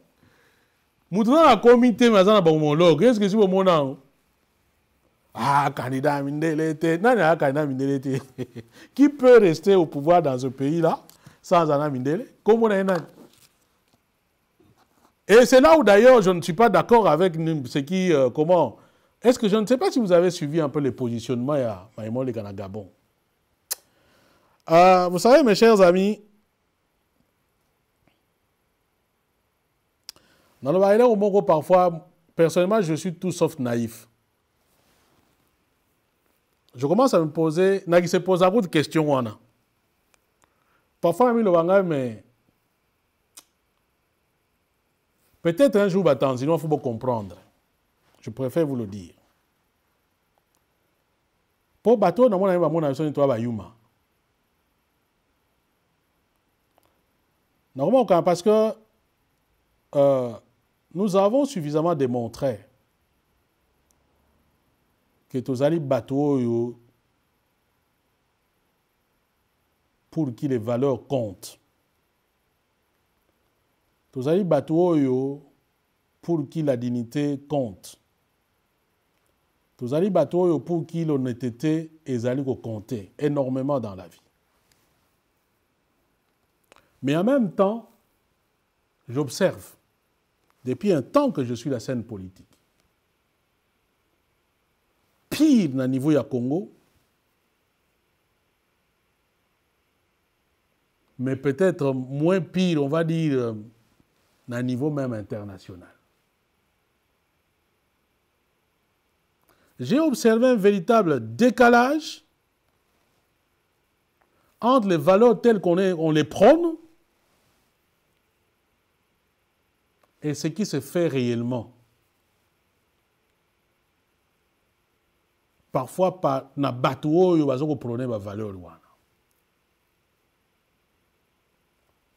[SPEAKER 4] à comité, mais à homologue. Est-ce que c'est bon, mon Ah, candidat Mindelete. Non, non, ah, candidat Mindelete. Qui peut rester au pouvoir dans ce pays-là sans Anna Mindele Comment on a Et c'est là où d'ailleurs je ne suis pas d'accord avec ce qui, euh, comment. Est-ce que je ne sais pas si vous avez suivi un peu les positionnements à Maïmon Gabon euh, vous savez, mes chers amis, dans le Baïla au parfois, personnellement, je suis tout sauf naïf. Je commence à me poser, je se pose à beaucoup de questions. Wana. Parfois, je me dis, mais peut-être un jour, bah, sinon, il faut comprendre. Je préfère vous le dire. Pour bateau, dans mon avis, mon son toi, bah, Yuma. Normalement, parce que euh, nous avons suffisamment démontré que tous les bateau pour qui les valeurs comptent. tous les bateau pour qui la dignité compte. tous les bateau pour qui l'honnêteté les allée compter énormément dans la vie. Mais en même temps, j'observe, depuis un temps que je suis la scène politique, pire au niveau ya Congo, mais peut-être moins pire, on va dire, au niveau même international. J'ai observé un véritable décalage entre les valeurs telles qu'on les prône et ce qui se fait réellement. Parfois, par na a bazoko de ba valeur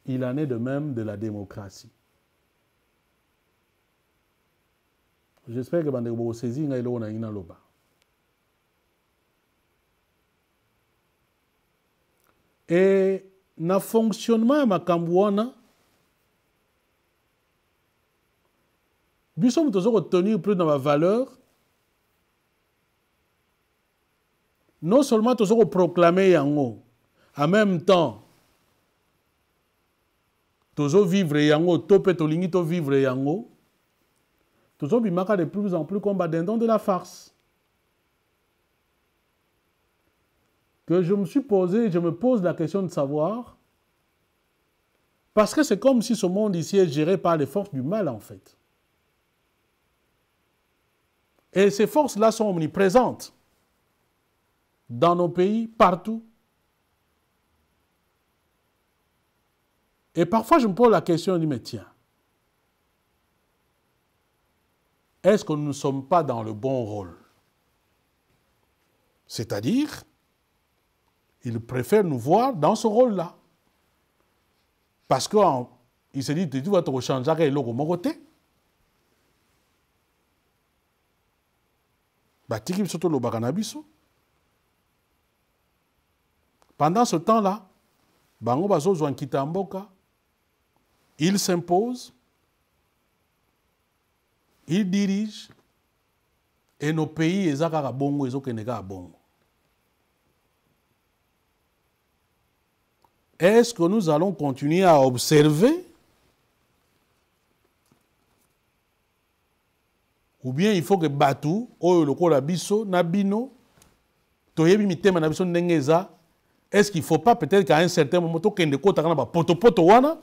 [SPEAKER 4] Il en est de même de la démocratie. J'espère que vous avez saisi na ngina loba. Et le fonctionnement de ma biso moto toujours tenir plus dans ma valeur, non seulement toujours proclamer yango en même temps vivre vivre to vivre vivre vivre bimaka de plus en plus don de la farce que je me suis posé, je me pose la question de savoir, parce que c'est comme si ce monde ici est géré par les forces du mal en fait. Et ces forces-là sont omniprésentes dans nos pays, partout. Et parfois, je me pose la question, je dis, mais tiens, est-ce que nous ne sommes pas dans le bon rôle C'est-à-dire, il préfère nous voir dans ce rôle-là. Parce qu'il se dit, tu vas te rechangearais le côté. batiki biso tolobaka na biso pendant ce temps-là bango bazozwa nkita ya mboka il s'impose il dirige et nos pays eza kaka bongo ezokende kaka bongo est-ce que nous allons continuer à observer ou bien il faut que batu oyo lokola biso na bino toyebi mitema na biso ndenge est-ce qu'il faut pas peut-être qu'à un certain moment tu tokende kotaka na bapotopoto wana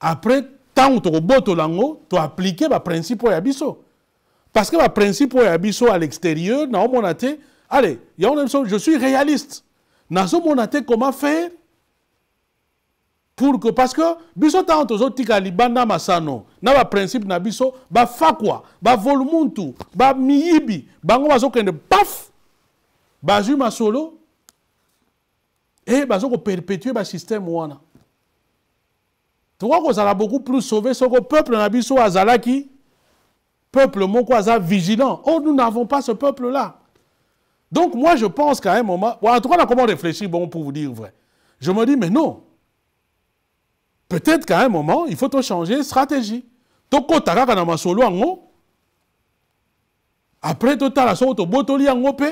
[SPEAKER 4] après tant ntango tokobotola yango toaplike baprincipe principe ya biso parce que baprincipe principe ya biso à l'extérieur naomona te allez a un je suis réaliste nazomona comment faire pour que parce que biso autres tozotika libanda masano na principe na biso bafakwa ba miyibi bango kende paf bazwi masolo eh, perpétuer ba système wana ko kozala beaucoup plus ce soko peuple na biso qui peuple moko azala vigilant oh nous n'avons pas ce peuple là donc moi je pense qu'à un moment en tout cas on a comment réfléchir bon pour vous dire vrai je me dis mais non peut-être qu'à un moment, il faut changer de stratégie. tokota kaka na masolo yango après totala soki tobotoli yango mpe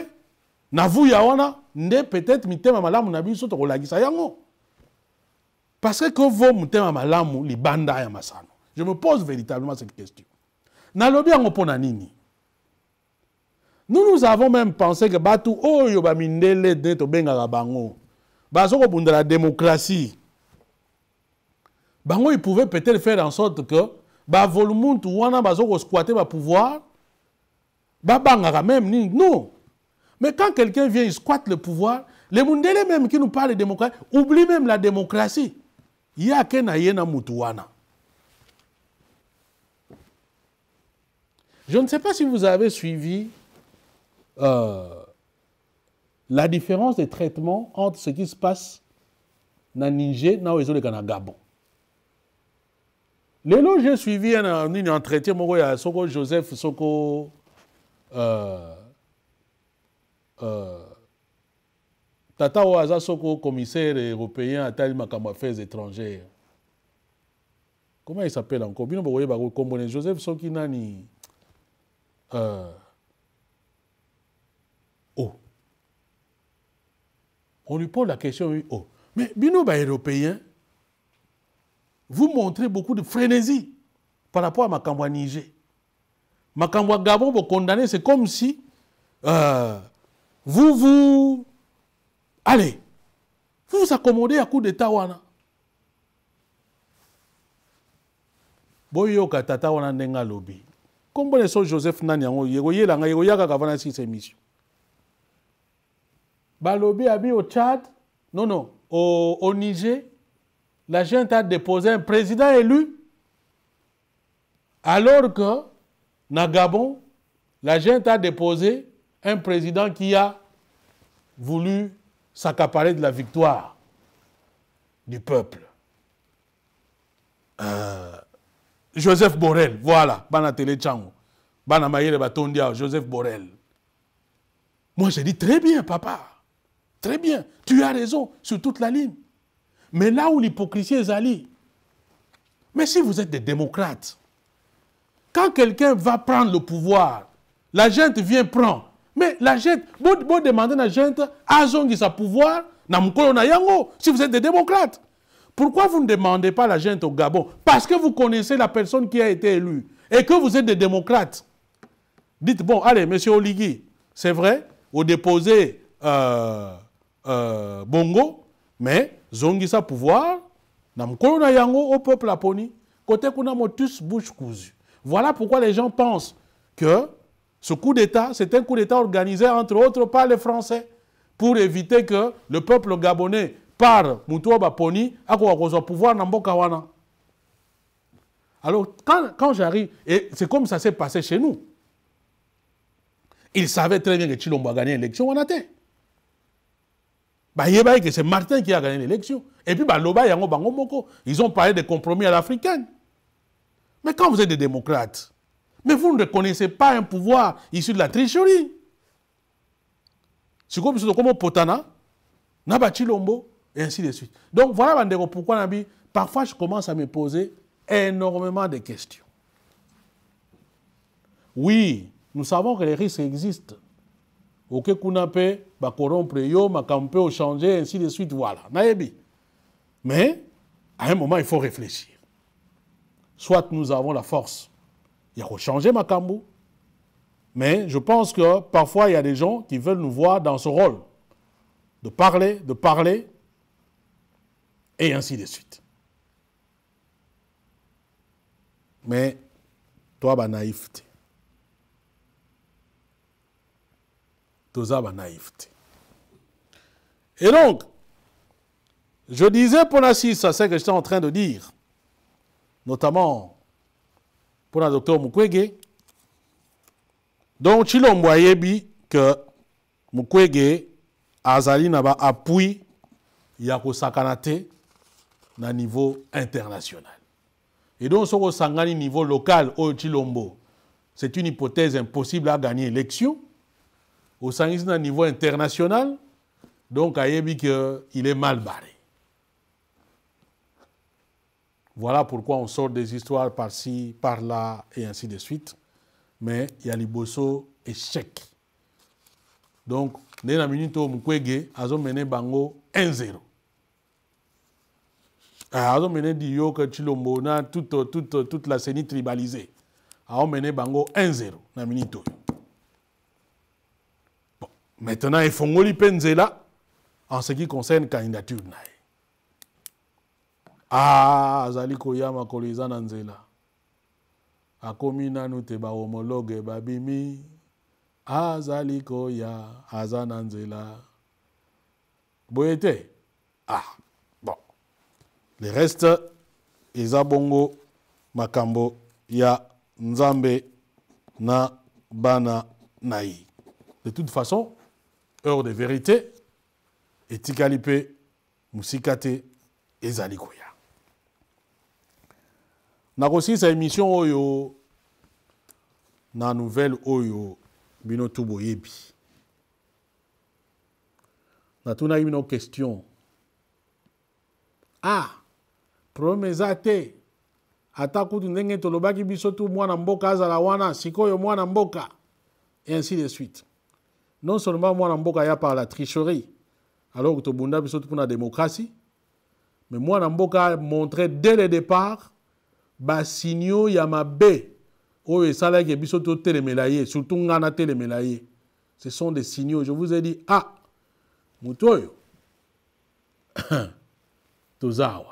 [SPEAKER 4] na vuya wana nde peut-être mitema malamu na biso tokolakisa yango parce que que vaut motema malamu libanda ya masano je me pose véritablement cette question nalobi yango mpona nini nous nous avons même pensé que bato oyo bamindele nde tobengaka bango bazo la démocratie bango ils pouvaient peut-être faire en sorte que ba volumuntu wana bazo ko squatter le pouvoir bah bangara même ni non mais quand quelqu'un vient il squatte le pouvoir les mundele même qui nous parlent de démocratie oublie même la démocratie Il y a ye na Je ne sais pas si vous avez suivi euh, la différence de traitement entre ce qui se passe dans Niger et le Gabon lelo j'ai suivi un entretien moko soko joseph soko euh, euh, tata soko commissaire européen à makambo affaires étrangères comment il s'appelle encore bino bah, joseph soki nani euh, oh on lui pose la question oh mais bino bah, européen vous montrez beaucoup de frénésie par rapport à Macambo à Niger. Macambo à Gabon, vous condamnez, c'est comme si euh, vous vous... Allez, vous vous accommodez à coup d'État wana. boyoka tata wana ndenge alobi nkombo vous so joseph nani vous yekoyela ngai yekoyaka kava na vous émission balobi abi au tchad non non au, au niger la gente a déposé un président élu, alors que, dans Gabon, la gente a déposé un président qui a voulu s'accaparer de la victoire du peuple. Euh, Joseph Borrell, voilà, Bana Telechang. Bana Batondia, Joseph Borrell. Moi, j'ai dit très bien, papa, très bien, tu as raison sur toute la ligne. Mais là où l'hypocrisie est allée, mais si vous êtes des démocrates, quand quelqu'un va prendre le pouvoir, la gente vient prendre. Mais la gente, vous, demandez à la gente, zongi sa pouvoir, si vous êtes des démocrates. Pourquoi vous ne demandez pas la gente au Gabon Parce que vous connaissez la personne qui a été élue et que vous êtes des démocrates. Dites, bon, allez, monsieur Oligui, c'est vrai, vous déposez euh, euh, Bongo, mais zongisa pouvoir na na yango au peuple aponi côté kuna tous bouche cousue voilà pourquoi les gens pensent que ce coup d'état c'est un coup d'état organisé entre autres par les français pour éviter que le peuple gabonais par Moutoua oyo ait le pouvoir dans wana alors quand, quand j'arrive et c'est comme ça s'est passé chez nous ils savaient très bien que Chilombo a gagné l'élection, on bah, que c'est Martin qui a gagné l'élection. Et puis, bah, ils ont parlé de compromis à l'africaine. Mais quand vous êtes des démocrates, mais vous ne reconnaissez pas un pouvoir issu de la tricherie. C'est comme comme Potana, un et ainsi de suite. Donc voilà pourquoi Nabi, parfois je commence à me poser énormément de questions. Oui, nous savons que les risques existent. Ok, yo ainsi de suite voilà mais à un moment il faut réfléchir soit nous avons la force Il changer changer Macambo, mais je pense que parfois il y a des gens qui veulent nous voir dans ce rôle de parler, de parler, et ainsi de suite. Mais toi, ma naïveté. ça va naïveté et donc je disais pour la ça c'est ce que j'étais en train de dire notamment pour le docteur Mukwege donc chilombo dit que Mukwege azali na ba appui yako Sakanate au na niveau international et donc si soko au niveau local au chilombo c'est une hypothèse impossible à gagner l'élection sein d'un niveau international donc ayebi il est mal barré voilà pourquoi on sort des histoires par-ci par-là et ainsi de suite mais Yaliboso échec donc nde la minute a mukwege mené bango 1-0 azomene diyoka mené na toute, toute, toute la scène tribalisée mené bango 1-0 la minute maintenant efongoli mpe nzela en ce qui concerne candidature na ye ah azali koya makolo eza na nzela akomi nanu te bahomologe babimi azali ah, koya aza ah, na nzela boye te ah bon le reste eza bongo makambo ya nzambe na bana na ye de toute façon heure de vérité, et Tikalipe, Musikate, et aussi sa émission Oyo, na nouvelle Oyo, bino tubo yebi. natuna ye no question Ah, promezate, attaque te ata tolobaki biso tu mwana mboka azala wana sikoyo mwana mboka et ainsi de suite non seulement mwana mboka ya par la tricherie alors que tobunda biso pour la démocratie mais moi namboka a montré dès le départ basinio ya mabe oyo esalaki biso to ye surtout ngana natelemela ce sont des signaux je vous ai dit ah moto oyo toza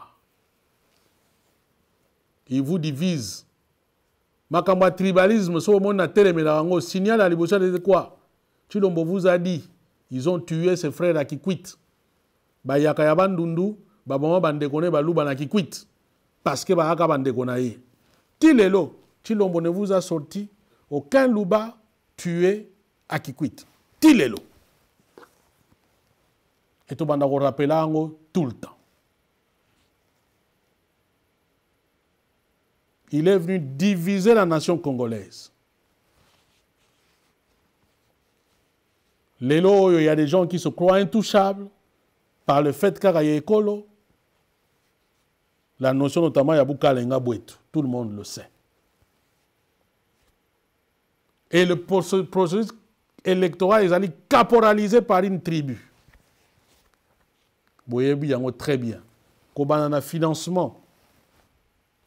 [SPEAKER 4] il vous divise makambo ya tribalisme so omoni natelemelaka yango signal ya liboso ete quoi Chilombo vous a dit, ils ont tué ses frères à Kikwit. Ba yakayabandundu, ba de bandekone, ba louba na Kikwit. Parce que ba haka bandekonaye. Tilelo, Chilombo ne vous a sorti aucun louba tué à Kikwit. Tilelo. Et tout banda rappelons tout le temps. Il est venu diviser la nation congolaise. il y a des gens qui se croient intouchables par le fait qu'il écolo. La notion notamment Yabuka Bwetu, tout le monde le sait. Et le processus électoral est caporalisé par une tribu. y a très bien. un financement,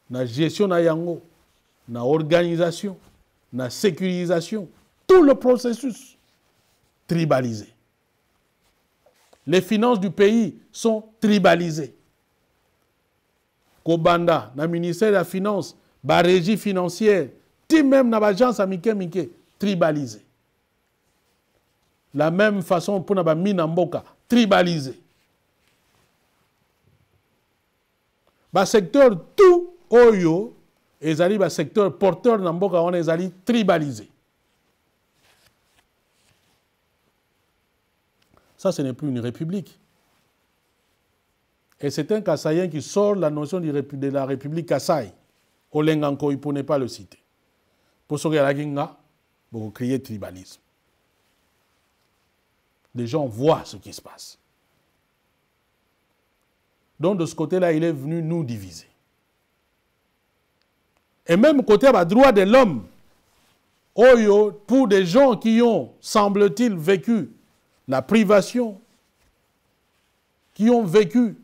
[SPEAKER 4] La gestion la Yango, organisation, la sécurisation, tout le processus. Tribalisé. Les finances du pays sont tribalisées. Kobanda, le ministère de la Finance, la régie financière, même dans l'agence à Mike Mike, tribalisée. La même façon pour la Minamboka, tribalisée. Le secteur tout, Oyo, ezali le secteur porteur na mboka on est tribalisé Ça, ce n'est plus une république. Et c'est un Kassaïen qui sort la notion de la République Kassai. Lenganko, il ne pas le citer. Pour ce qu'il pour créer tribalisme. Les gens voient ce qui se passe. Donc de ce côté-là, il est venu nous diviser. Et même côté à droit de l'homme, pour des gens qui ont, semble-t-il, vécu la privation, qui ont vécu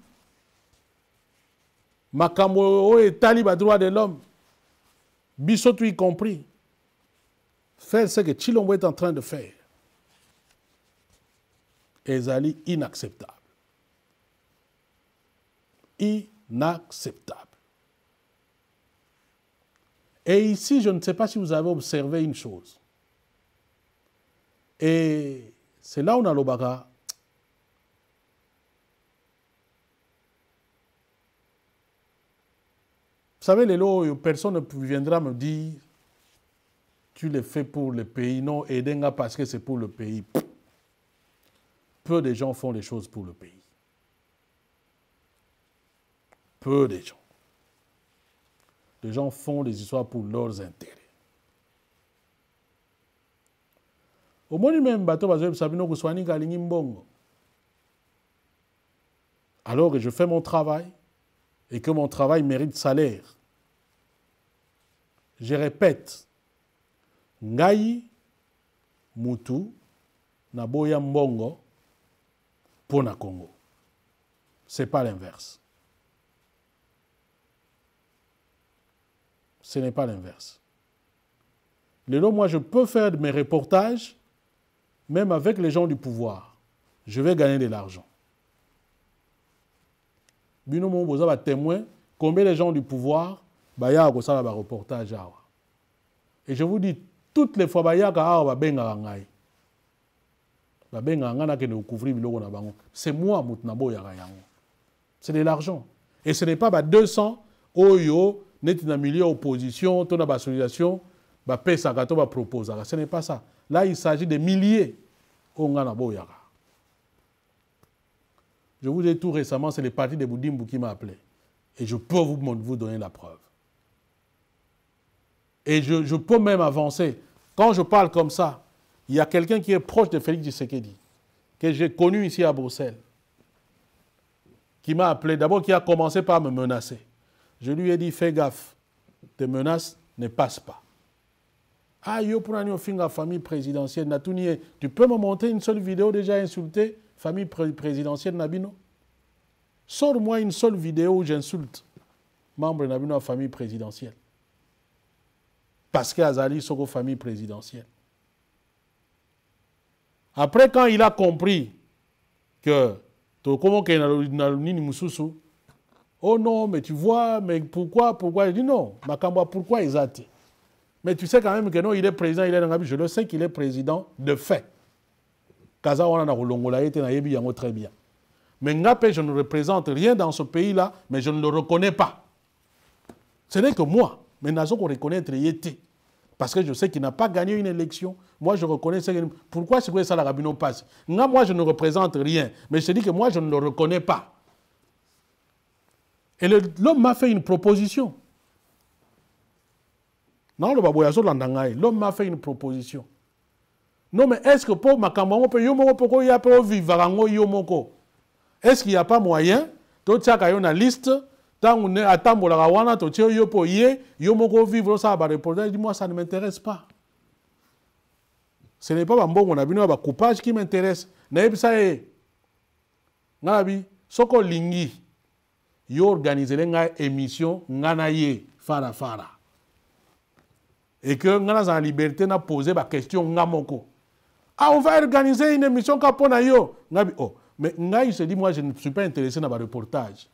[SPEAKER 4] Makamoro et à droit de l'homme, Bissotou y compris, faire ce que Chilombo est en train de faire, est inacceptable. Inacceptable. Et ici, je ne sais pas si vous avez observé une chose. Et c'est là où on a l'obaga. Vous savez, les lots, personne ne viendra me dire tu les fais pour le pays. Non, Edenga, parce que c'est pour le pays. Peu de gens font les choses pour le pays. Peu de gens. Les gens font les histoires pour leurs intérêts. omoni meme bato bazoyebisa bino nous ninga alingi mbongo alors je fais mon travail et que mon travail mérite salaire je répète ngai mutu naboya mbongo mpo na congo c'est pas l'inverse ce n'est pas l'inverse lelo moi je peux faire mes reportages même avec les gens du pouvoir, je vais gagner de l'argent. Bino Mouboza va combien les gens du pouvoir, ont akosala un reportage ah, Et je vous dis, toutes les fois, baya y va benga ngai. C'est moi ya C'est de l'argent. Et ce n'est pas 200 oyo n'est milliers milieu opposition, tona ba bah, pesa proposer. Ce n'est pas ça. Là, il s'agit de milliers. Je vous ai tout récemment, c'est le parti de Boudimbou qui m'a appelé. Et je peux vous, donner la preuve. Et je, peux même avancer. Quand je parle comme ça, il y a quelqu'un qui est proche de Félix Tshisekedi, que j'ai connu ici à Bruxelles, qui m'a appelé, d'abord qui a commencé par me menacer. Je lui ai dit, fais gaffe, tes menaces ne passent pas. Ah, yo pour la famille présidentielle tu peux me montrer une seule vidéo déjà insultée famille présidentielle Nabino Sors-moi une seule vidéo où j'insulte membre Nabino à famille présidentielle. Parce qu'Azali Soko famille présidentielle. Après, quand il a compris que Oh non, mais tu vois, mais pourquoi, pourquoi Il dit non, pourquoi ils mais tu sais quand même que non, il est président, il est dans Je le sais qu'il est président de fait. Kaza wana na été na très bien. Mais Ngape, je ne représente rien dans ce pays-là, mais je ne le reconnais pas. Ce n'est que moi. Mais Nazo qu'on reconnaît Parce que je sais qu'il n'a pas gagné une élection. Moi, je reconnais. Pourquoi c'est que ça, la passe Moi, je ne représente rien. Mais je dis que moi, je ne le reconnais pas. Et l'homme m'a fait une proposition. Non le baboya azolanda landangaye. l'homme m'a fait une proposition non mais est ce que pour ma yango mpe yo moko mpe koya mpe vivre yango est ce qu'il n'y a pas moyen totiaka yo a liste ntango nde la wana totie yo mpo ye sa moko ovivre bah, osala dis moi ça ne m'intéresse pas ce n'est pas bambongo na bino bah, un coupage qui m'intéresse n'est ye eh? ngai nabi soko lingi, yo organise ngai émission ngai na ye fara fara et que nous avons en liberté na poser la question Moko. Ah, on va organiser une émission kapona yo. Oh. Mais nga, il se dit, moi, je ne suis pas intéressé dans le reportage.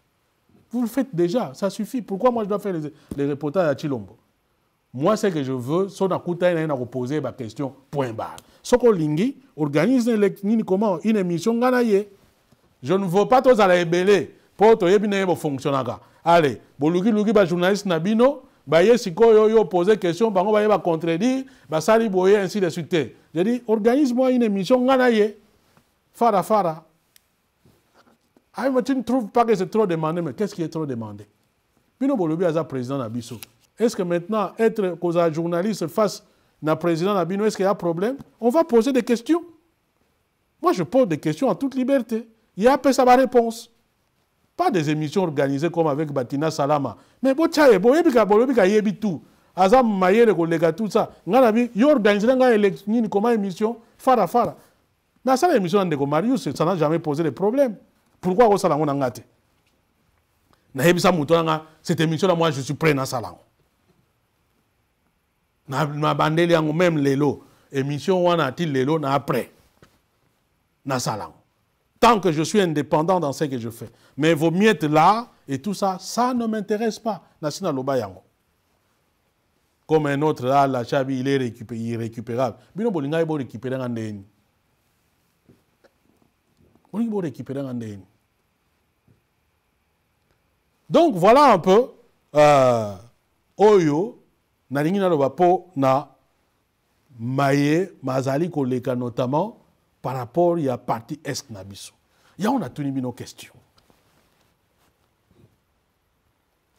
[SPEAKER 4] Vous le faites déjà, ça suffit. Pourquoi moi, je dois faire les, reportages à Chilombo Moi, ce que je veux, c'est que nous poser la question, point barre. Soko Lingi organise une émission ngana Je ne veux pas tous aller belé pour te bien bo fonctionnaka. Allez, bolugi lugi ba journaliste nabino, vous bah, posez yo poser question bango baye ba contredire basali boye ainsi de suite j'ai dit organise moi une émission ngana fara fara ah mais tu ne trouves pas que c'est trop demandé mais qu'est-ce qui est trop demandé est-ce que maintenant être un journaliste face na président présidente est-ce qu'il y a un problème on va poser des questions moi je pose des questions en toute liberté Il y a ça sa réponse pas des émissions organisées comme avec Batina Salama. Mais bon, tchaye, bon, yebika, bon, yebika, yebi tout. Azam mayele kolega tout ça. Nga na bi, yo organisé nga ni comment émission, fara fara. Mais à ça l'émission ndeko Marius, ça n'a jamais posé de problème. Pourquoi au salon on ngate? Na yebi ça, muto cette émission là moi je suis prêt dans salon. Na ma bandeli yango même lelo, émission wana il lelo na après. Na salon tant que je suis indépendant dans ce que je fais. Mais vos miettes là et tout ça, ça ne m'intéresse pas. National Comme un autre là, la chabi, il est récupé, irrécupérable. Bino bolinga bon récupérer en déni. récupérer Donc voilà un peu euh, oyo nalingi a mpo na maye mazali koleka notamment par rapport à parti est Nabiso tous natuni bino question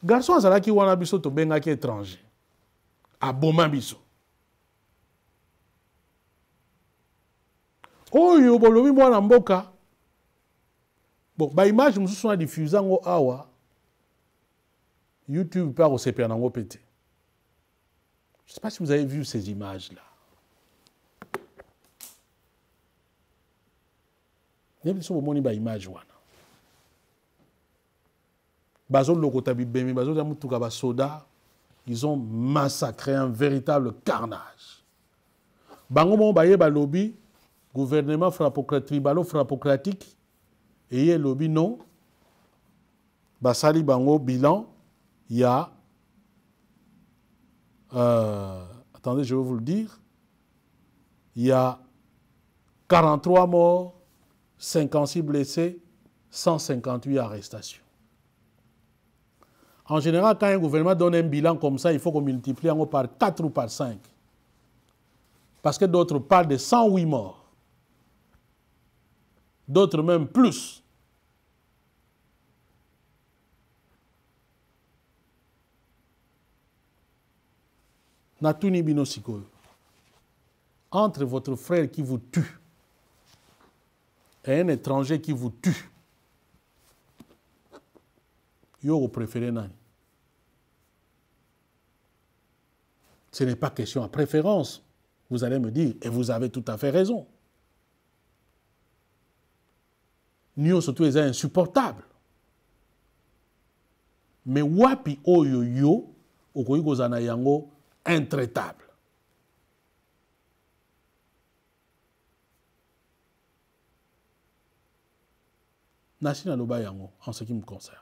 [SPEAKER 4] garçon azalaki wana biso tobengaki étranger aboma biso oyo bolomi mwana mboka bon image mosusu na diffuse en awa youtube par akosepela nango mpe je sais pas si vous avez vu ces images là ye biso bomoni baimage wana bazolokota bibemi bazolia mutuka basoda ils ont massacré un véritable carnage bango moko baye balobi gouvernement tribalo frappocratique eye elobi non basali bango bilan ya euh, attendez je vais vous le dire il y a 43 morts 56 blessés, 158 arrestations. En général, quand un gouvernement donne un bilan comme ça, il faut qu'on multiplie en par 4 ou par 5. Parce que d'autres parlent de 108 morts. D'autres même plus. Natuni Binosiko, entre votre frère qui vous tue un étranger qui vous tue, yo préférez. Ce n'est pas question à préférence. Vous allez me dire, et vous avez tout à fait raison. nous surtout tous insupportables. Mais wapi oyo yo, okoyi intraitable. Nashina Loba en ce qui me concerne.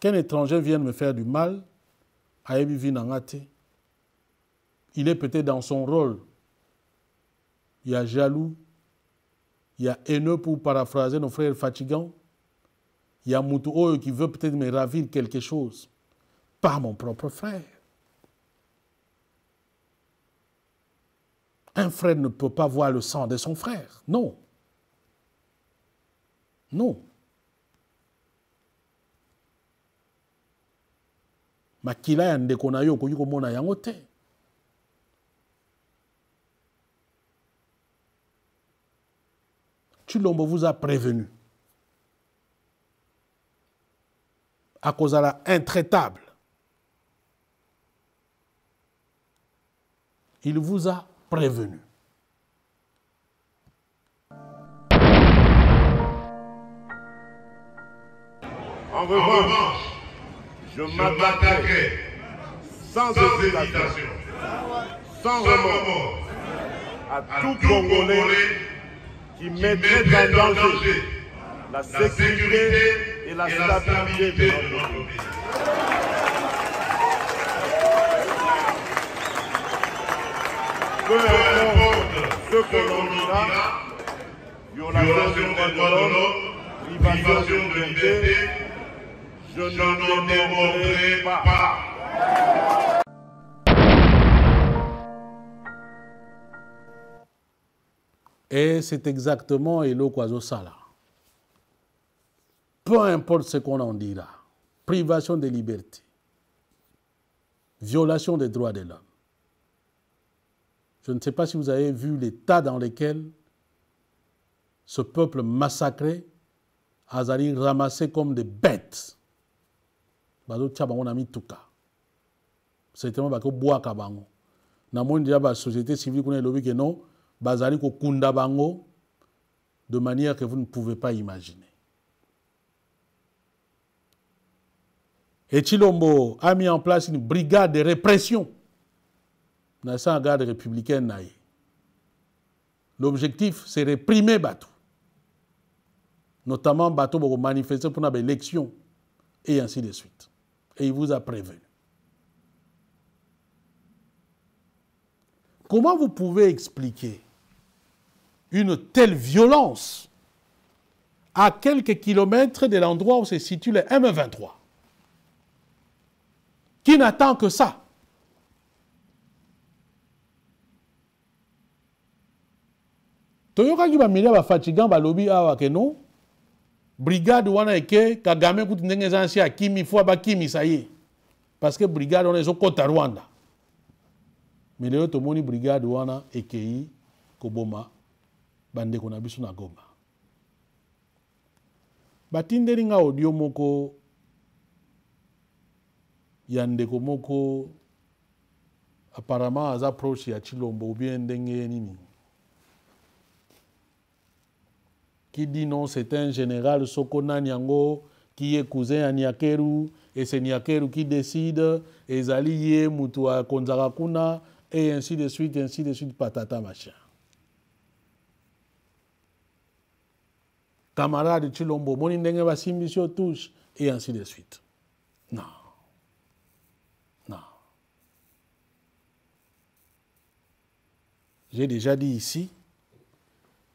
[SPEAKER 4] Qu'un étranger vienne me faire du mal, il est peut-être dans son rôle. Il y a jaloux, il y a haineux pour paraphraser nos frères fatigants, il y a Moutouo qui veut peut-être me ravir quelque chose. Pas mon propre frère. Un frère ne peut pas voir le sang de son frère. Non. Non. ma ya ndeko na yo okoki komona yango te l'homme vous a prévenu À cause la intraitable il vous a prévenu
[SPEAKER 3] En revanche, je m'attaquerai sans, hésitation, sans remords, à tout Congolais qui mettrait en danger la sécurité et la stabilité de notre pays. Peu importe ce que l'on dira, violation des droits de l'homme, privation de liberté, je ne pas.
[SPEAKER 4] Et c'est exactement Elo Kwazosala. Peu importe ce qu'on en dira, privation des libertés, violation des droits de l'homme. Je ne sais pas si vous avez vu l'état dans lequel ce peuple massacré, Azali ramassé comme des bêtes bazotia bango na mituka certainement bakobwaka bango namoni deja basociété civile kuna elobi ke non bazali kokunda bango de manière que vous ne pouvez pas imaginer Et Chilombo a mis en place une brigade de répression dans sa garde républicaine. L'objectif, c'est réprimer Batou. Notamment Batou pour manifester pour élection, et ainsi de suite et il vous a prévenu. Comment vous pouvez expliquer une telle violence à quelques kilomètres de l'endroit où se situe le M23 Qui n'attend que ça ah, non brigade wana eke kagame kuti ndenge eza nsi akimi fo abakimisa ye parce que brigade wana ezokɔta rwanda me lelo tomoni brigade wana ekei koboma bandeko na biso na goma batindeli nga audio moko ya ndeko moko apparemment aza proche ya chilombo obie ndenge nini qui dit non, c'est un général Sokona Nyango qui est cousin à Nyakeru, et c'est Nyakeru qui décide, et Zaliye, Mutua, Konzarakuna, et ainsi de suite, ainsi de suite, patata machin. Camarade Chilombo, si Monsieur touche, et ainsi de suite. Non. Non. J'ai déjà dit ici,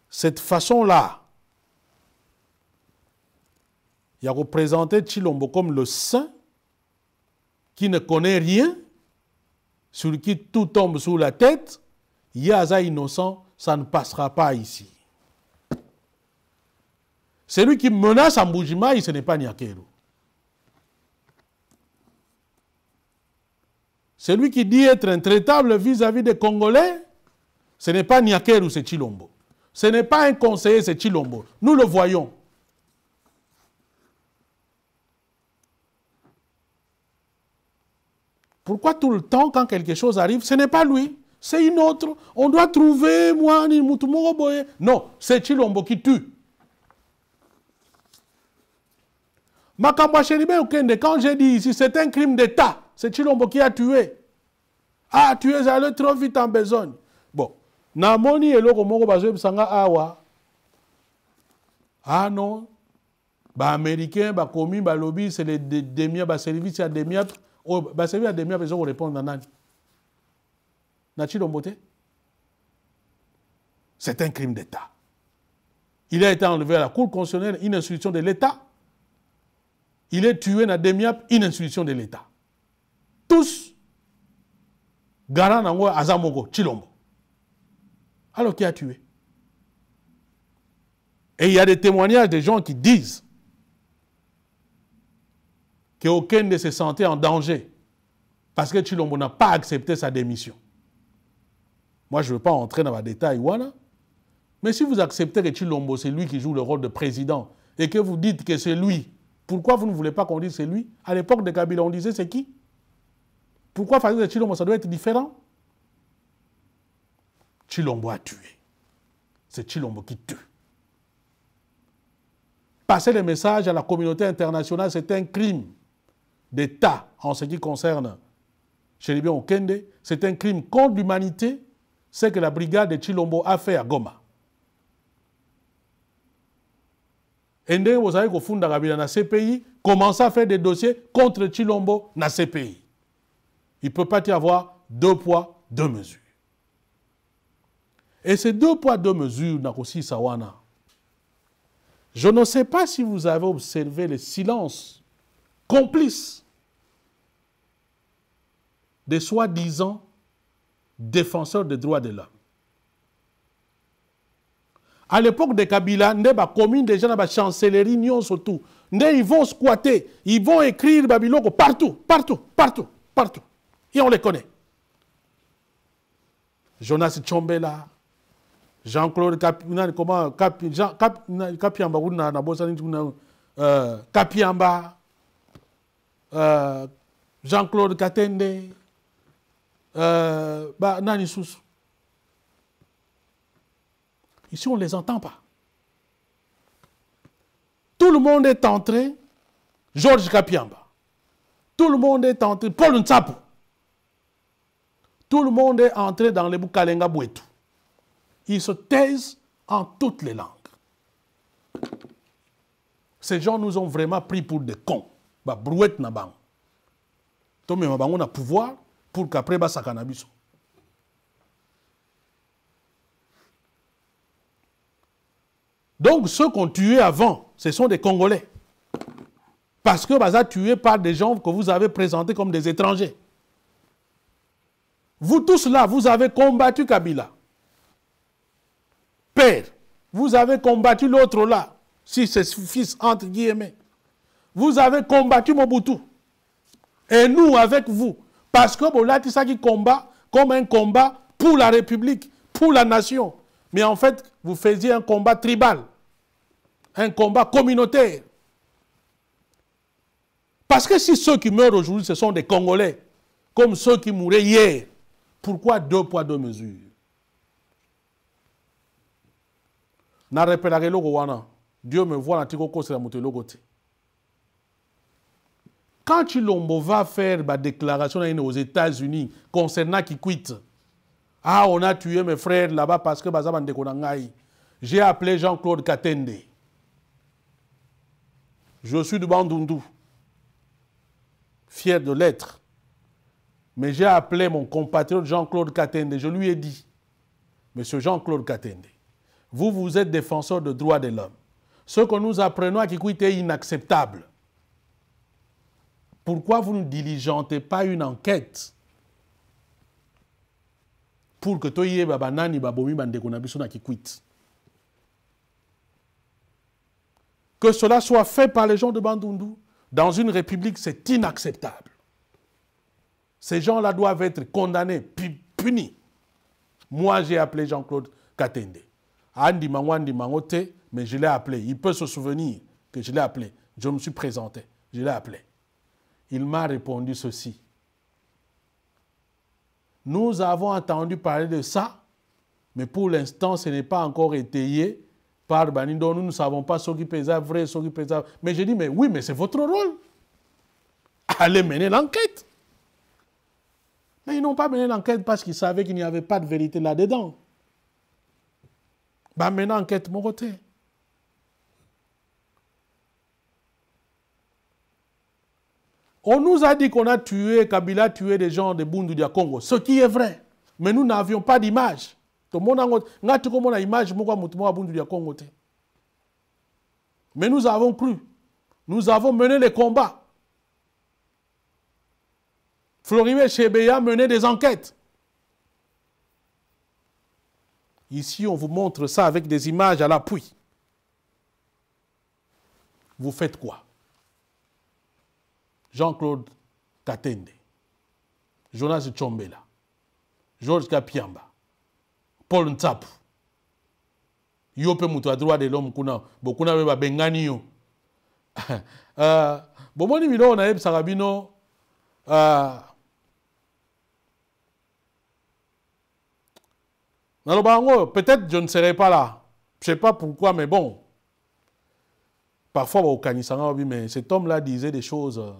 [SPEAKER 4] cette façon-là, il a représenté Chilombo comme le saint qui ne connaît rien, sur qui tout tombe sous la tête. Yaza innocent, ça ne passera pas ici. Celui qui menace Amboujimaï, ce n'est pas Nyakero. Celui qui dit être intraitable vis-à-vis des Congolais, ce n'est pas Nyakero, c'est Chilombo. Ce n'est pas un conseiller, c'est Chilombo. Nous le voyons. Pourquoi tout le temps, quand quelque chose arrive, ce n'est pas lui, c'est une autre. On doit trouver moi, Boye. Non, c'est Chilombo qui tue. quand j'ai dit ici, c'est un crime d'État. C'est Chilombo qui a tué. Ah, tu es allé trop vite en besogne. Bon. Namoni eloko moko bazoyebisanga awa. Ah non. bah américain bah commis, bah lobby c'est les demi ba c'est les demi Oh, bah, demi nani c'est un crime d'état il a été enlevé à la cour constitutionnelle une institution de l'état il est tué na demiap une institution de l'état tous garant nango azamogo chilombo Chilombo. alors qui a tué et il y a des témoignages de gens qui disent qu'aucun ne se sentait en danger parce que Chilombo n'a pas accepté sa démission. Moi, je ne veux pas entrer dans les détails, voilà. Mais si vous acceptez que Chilombo, c'est lui qui joue le rôle de président, et que vous dites que c'est lui, pourquoi vous ne voulez pas qu'on dise c'est lui À l'époque de Kabila, on disait c'est qui Pourquoi de Chilombo, ça doit être différent Chilombo a tué. C'est Chilombo qui tue. Passer les messages à la communauté internationale, c'est un crime d'État en ce qui concerne au Okende, c'est un crime contre l'humanité, ce que la brigade de Chilombo a fait à Goma. Et vous avez la fond dans ces pays, commencez à faire des dossiers contre Chilombo dans ces pays. Il ne peut pas y avoir deux poids, deux mesures. Et ces deux poids, deux mesures, je ne sais pas si vous avez observé le silence complice de soi-disant défenseurs des droits de l'homme. À l'époque de Kabila, N'Deba y commune déjà dans les chancellerie surtout. Nous ils vont squatter, ils vont écrire Babilon partout, partout, partout, partout. Et on les connaît. Jonas Tchombela, Jean-Claude Jean-Claude Katende euh, bah, Ici, on ne les entend pas. Tout le monde est entré, Georges Kapiamba. Tout le monde est entré, Paul Ntsapou. Tout le monde est entré dans les Boukalenga Bouetou. Ils se taisent en toutes les langues. Ces gens nous ont vraiment pris pour des cons. Bah, brouette Nabang. Tomé on a pouvoir, pour qu'après bah, ça cannabis. donc ceux qu'on tué avant ce sont des congolais parce que baza tué par des gens que vous avez présentés comme des étrangers vous tous là vous avez combattu Kabila père vous avez combattu l'autre là si c'est fils entre guillemets vous avez combattu Mobutu et nous avec vous parce que vous là, c'est qui combat comme un combat pour la République, pour la nation. Mais en fait, vous faisiez un combat tribal, un combat communautaire. Parce que si ceux qui meurent aujourd'hui, ce sont des Congolais, comme ceux qui mouraient hier, pourquoi deux poids, deux mesures Dieu me voit, quand Chilombo va faire ma déclaration aux États-Unis concernant qui ah, on a tué mes frères là-bas parce que J'ai appelé Jean-Claude Katende. Je suis du Bandundu, fier de l'être. Mais j'ai appelé mon compatriote Jean-Claude Katende. Je lui ai dit, Monsieur Jean-Claude Katende, vous, vous êtes défenseur de droits de l'homme. Ce que nous apprenons à Kikwit est inacceptable. Pourquoi vous ne diligentez pas une enquête pour que baba nani babomi bandeko na biso Que cela soit fait par les gens de Bandundu dans une république, c'est inacceptable. Ces gens-là doivent être condamnés, puis punis. Moi, j'ai appelé Jean-Claude Katende. Andi Mangwandi Mangote, mais je l'ai appelé. Il peut se souvenir que je l'ai appelé. Je me suis présenté. Je l'ai appelé. Il m'a répondu ceci. Nous avons entendu parler de ça, mais pour l'instant, ce n'est pas encore étayé par Banindo. Nous ne savons pas ce qui être vrai, ce qui Mais j'ai dit, mais oui, mais c'est votre rôle. Allez mener l'enquête. Mais ils n'ont pas mené l'enquête parce qu'ils savaient qu'il n'y avait pas de vérité là-dedans. Ben, maintenant, enquête côté. On nous a dit qu'on a tué, Kabila a tué des gens de Bundu du Congo, ce qui est vrai. Mais nous n'avions pas d'image. Tout le monde a image Bundu du Congo. Mais nous avons cru. Nous avons mené les combats. Florimé Chebeya menait des enquêtes. Ici, on vous montre ça avec des images à l'appui. Vous faites quoi Jean-Claude Katende, Jonas Chombela, Georges Kapiamba, Paul Ntapu, yo mpe droit de l'homme kuna bokuna mpe babengani yo uh, bomoni biloko on bino Sarabino. Euh, peut-être je ne serai pas là je ne sais pas pourquoi mais bon parfois mais cet homme là disait des choses euh,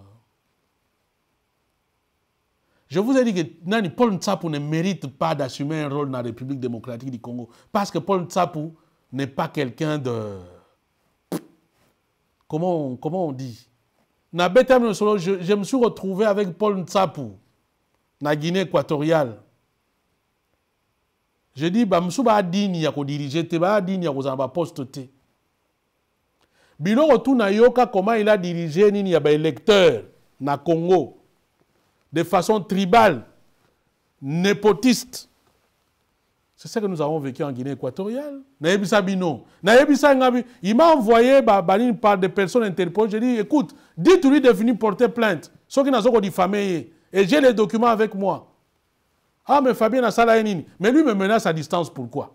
[SPEAKER 4] je vous ai dit que Nani, Paul Ntsapu ne mérite pas d'assumer un rôle dans la République démocratique du Congo. Parce que Paul Ntsapu n'est pas quelqu'un de... Comment on, comment dit je, me suis retrouvé avec Paul dans la Guinée équatoriale. Je dis, je bah, suis bah, suis pas ya ko diriger te, ba n'y ya ko de poste Mais Biloko tu na yoka comment il a dirigé nini ya ba électeurs Congo de façon tribale, népotiste. C'est ce que nous avons vécu en Guinée équatoriale. Il m'a envoyé bah, bah, par des personnes interposées. J'ai dit, écoute, dites-lui de venir porter plainte. Ce qui n'a pas Et j'ai les documents avec moi. Ah, mais Fabien Assala Mais lui me menace à distance. Pourquoi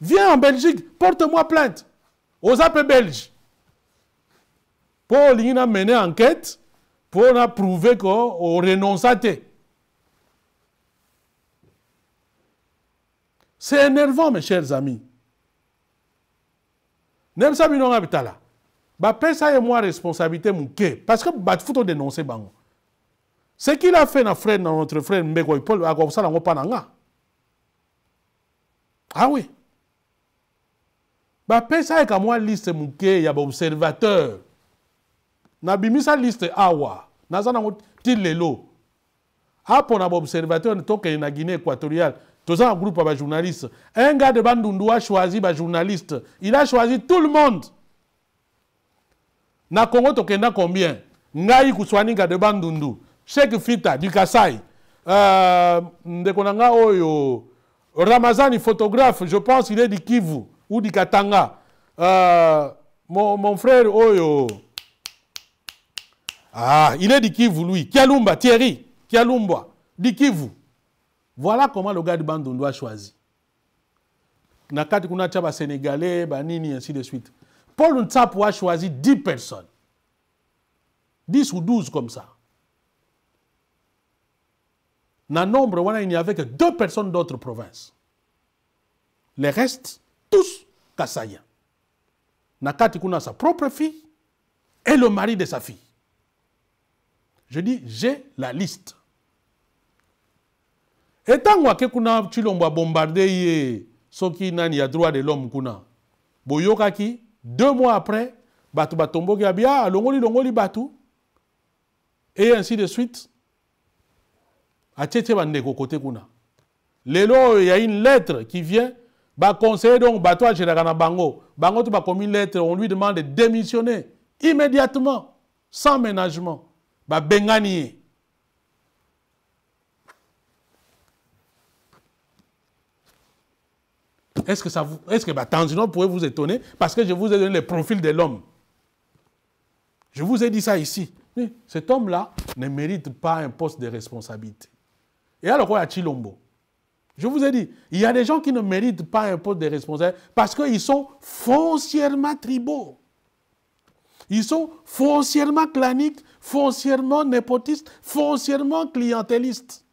[SPEAKER 4] Viens en Belgique, porte-moi plainte. Aux appels belges. Pour mener enquête, pour prouver qu'on renonce à C'est énervant, mes chers amis. Même ça, nous avons que et moi responsabilité parce que bah, faut dénoncer bah, Ce qu'il a fait frère dans notre frère Mbeko Paul a comme ça Ah oui. Ah oui. que et moi liste Il y a observateur nabimisa liste awa naza nango ti lelo apona baobservateur tokende na guinée équatoriale toza un groupe de journalistes. un gars de bandundu a choisi journalistes. il a choisi tout le monde na congo tokenda combien ngai kuswaninga de bandundu Cheikh fita du kasai euh, oyo ramazani photographe je pense il est de kivu ou de katanga euh, mon, frère oyo ah, il est qui vous, lui. Kialumba, Thierry, Kialumba, qui Kivu. Voilà comment le gars de Bandundu a choisi. Nakati kuna Sénégalais, Banini ainsi de suite. Paul Ntsap a choisi 10 personnes. 10 ou 12 comme ça. Dans le nombre, il n'y avait que deux personnes d'autres provinces. Les restes, tous Kassayens. Nakati Kuna, sa propre fille, et le mari de sa fille. Je dis, j'ai la liste. Et tant que kuna chilombo bombardé yé, soki n'a a droit de l'homme kuna. Boyokaki, deux mois après, batu batombo gabia, ah, longoli longoli batu. Et ainsi de suite. Achete côté qu'on kuna. Lelo, il y a une lettre qui vient bah, conseiller donc bateau à Général Bango. Bango, tu vas commis lettre, on lui demande de démissionner immédiatement, sans ménagement babengani Est-ce que, ça vous, est-ce que bah, Tanzino pourrait vous étonner Parce que je vous ai donné le profil de l'homme. Je vous ai dit ça ici. Eh, cet homme-là ne mérite pas un poste de responsabilité. Et alors, à Chilombo, je vous ai dit, il y a des gens qui ne méritent pas un poste de responsabilité parce qu'ils sont foncièrement tribaux. Ils sont foncièrement claniques foncièrement népotiste, foncièrement clientéliste.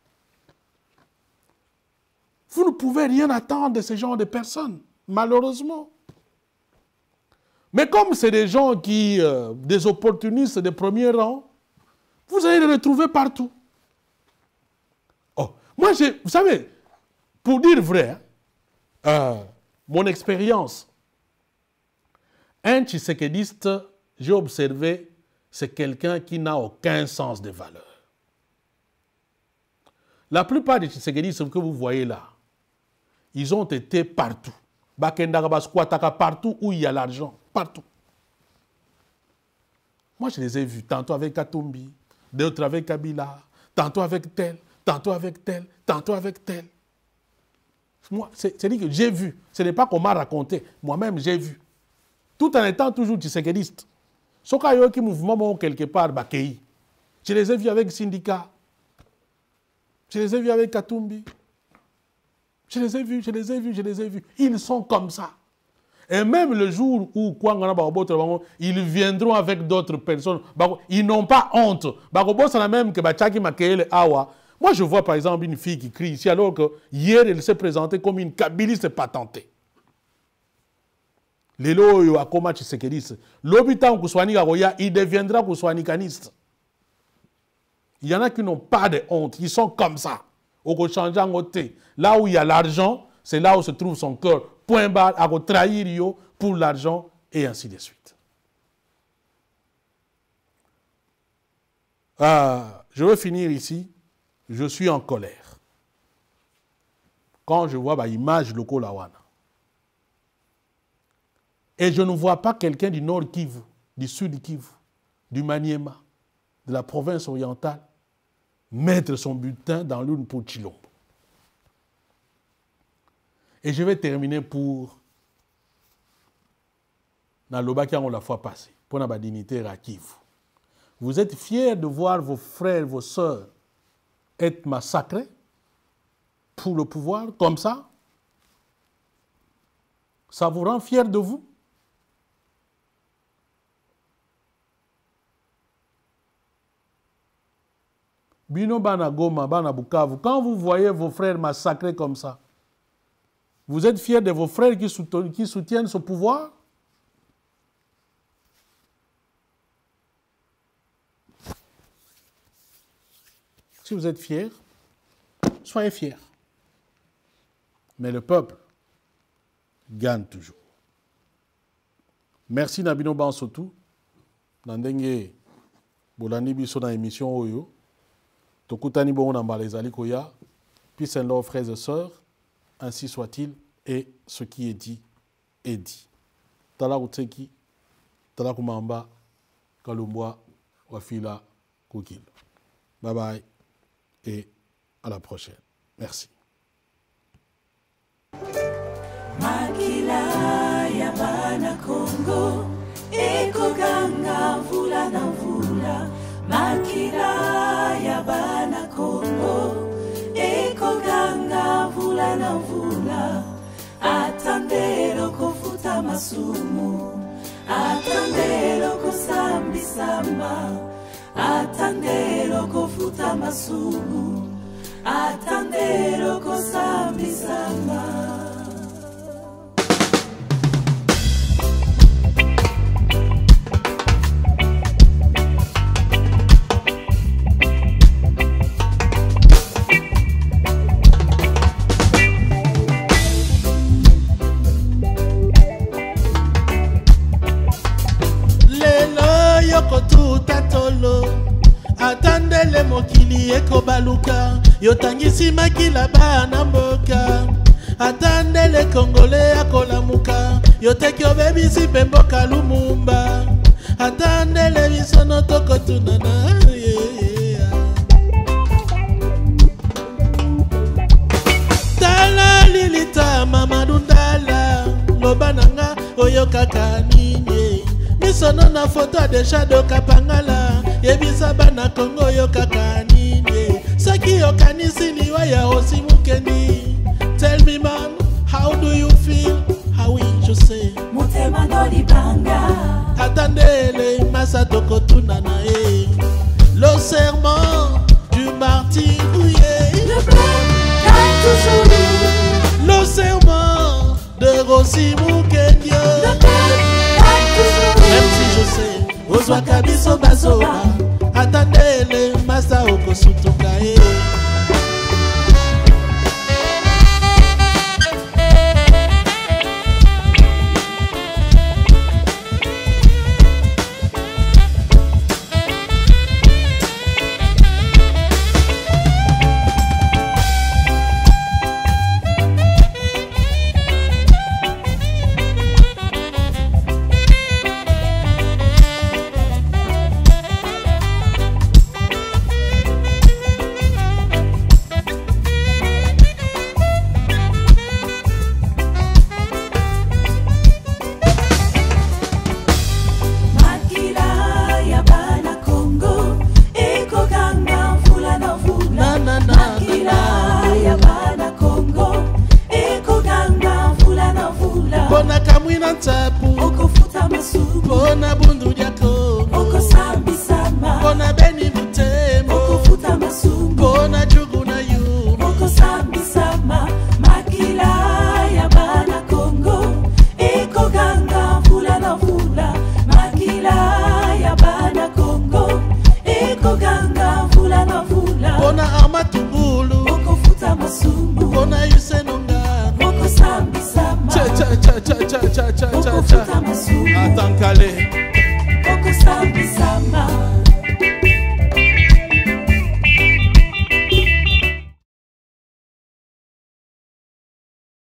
[SPEAKER 4] Vous ne pouvez rien attendre de ce genre de personnes, malheureusement. Mais comme c'est des gens qui, euh, des opportunistes de premier rang, vous allez les retrouver partout. Oh, moi, vous savez, pour dire vrai, hein, euh, mon expérience, un tshisekédiste, j'ai observé c'est quelqu'un qui n'a aucun sens des valeurs. La plupart des tshisekédistes que vous voyez là, ils ont été partout. Partout où il y a l'argent, partout. Moi, je les ai vus tantôt avec Katumbi, d'autres avec Kabila, tantôt avec tel, tantôt avec tel, tantôt avec tel. Moi, c'est-à-dire que j'ai vu. Ce n'est pas qu'on m'a raconté. Moi-même, j'ai vu. Tout en étant toujours tshisekédiste mouvement quelque part je bah, les ai vus avec syndicat je les ai vus avec Katumbi je les ai vus je les ai vus je les ai vus ils sont comme ça et même le jour où ils viendront avec d'autres personnes. Bah, ils n'ont pas honte. Bah, Moi, je vois par exemple une fille qui crie ici, alors que hier, elle s'est présentée comme une kabiliste patentée lelo oyo koma tshisekedi lobi ntango kuswanika koya il deviendra kuswanikaniste il y en a qui n'ont pas de honte ils sont comme ça te là où il y a l'argent c'est là où se trouve son cœur point barre akotrahir yo pour l'argent et ainsi de suite ah, je veux finir ici je suis en colère quand je vois bah, image le la et je ne vois pas quelqu'un du nord Kivu, du sud Kivu, du Maniema, de la province orientale, mettre son butin dans l'une pour Et je vais terminer pour dans Naloba qui la fois passé, pour la dignité à Kivu. Vous êtes fiers de voir vos frères, vos sœurs être massacrés pour le pouvoir comme ça Ça vous rend fier de vous quand vous voyez vos frères massacrés comme ça, vous êtes fiers de vos frères qui soutiennent, ce pouvoir Si vous êtes fiers, soyez fiers. Mais le peuple gagne toujours. Merci Nabino Bansotou. Nandenge Bolani dans l'émission Oyo tokutani bon na mbala ezali koya puis c'est love frères et sœurs ainsi soit-il et ce qui est dit est dit tala kutseki tala kumamba kalumbwa wafila koukil. bye bye et à la prochaine merci
[SPEAKER 1] makila ya bana et masumu atandelo Samba. atandelo kofuta masumu atandelo Samba.
[SPEAKER 2] yotangisi makila bana mboka ata ndele kongole akolamuka yoteki obebisi mpe mboka lumumba ata ndele bisono tokotunana tala lilita mamadu ndala loba nanga oyo kaka nini misono na foto adesha dokapangala yebisa bana kongo oyo kaka waya Tell me man, how do you feel? How you say? Mutema doli banga. Atandele masatoko tunanae. Le serment du martyr. Le bleu, toujours Le serment de Rossi Mukendio. Le bleu, toujours Même si je sais, Oswaka Biso Basoba. Atandele Penso tocar eu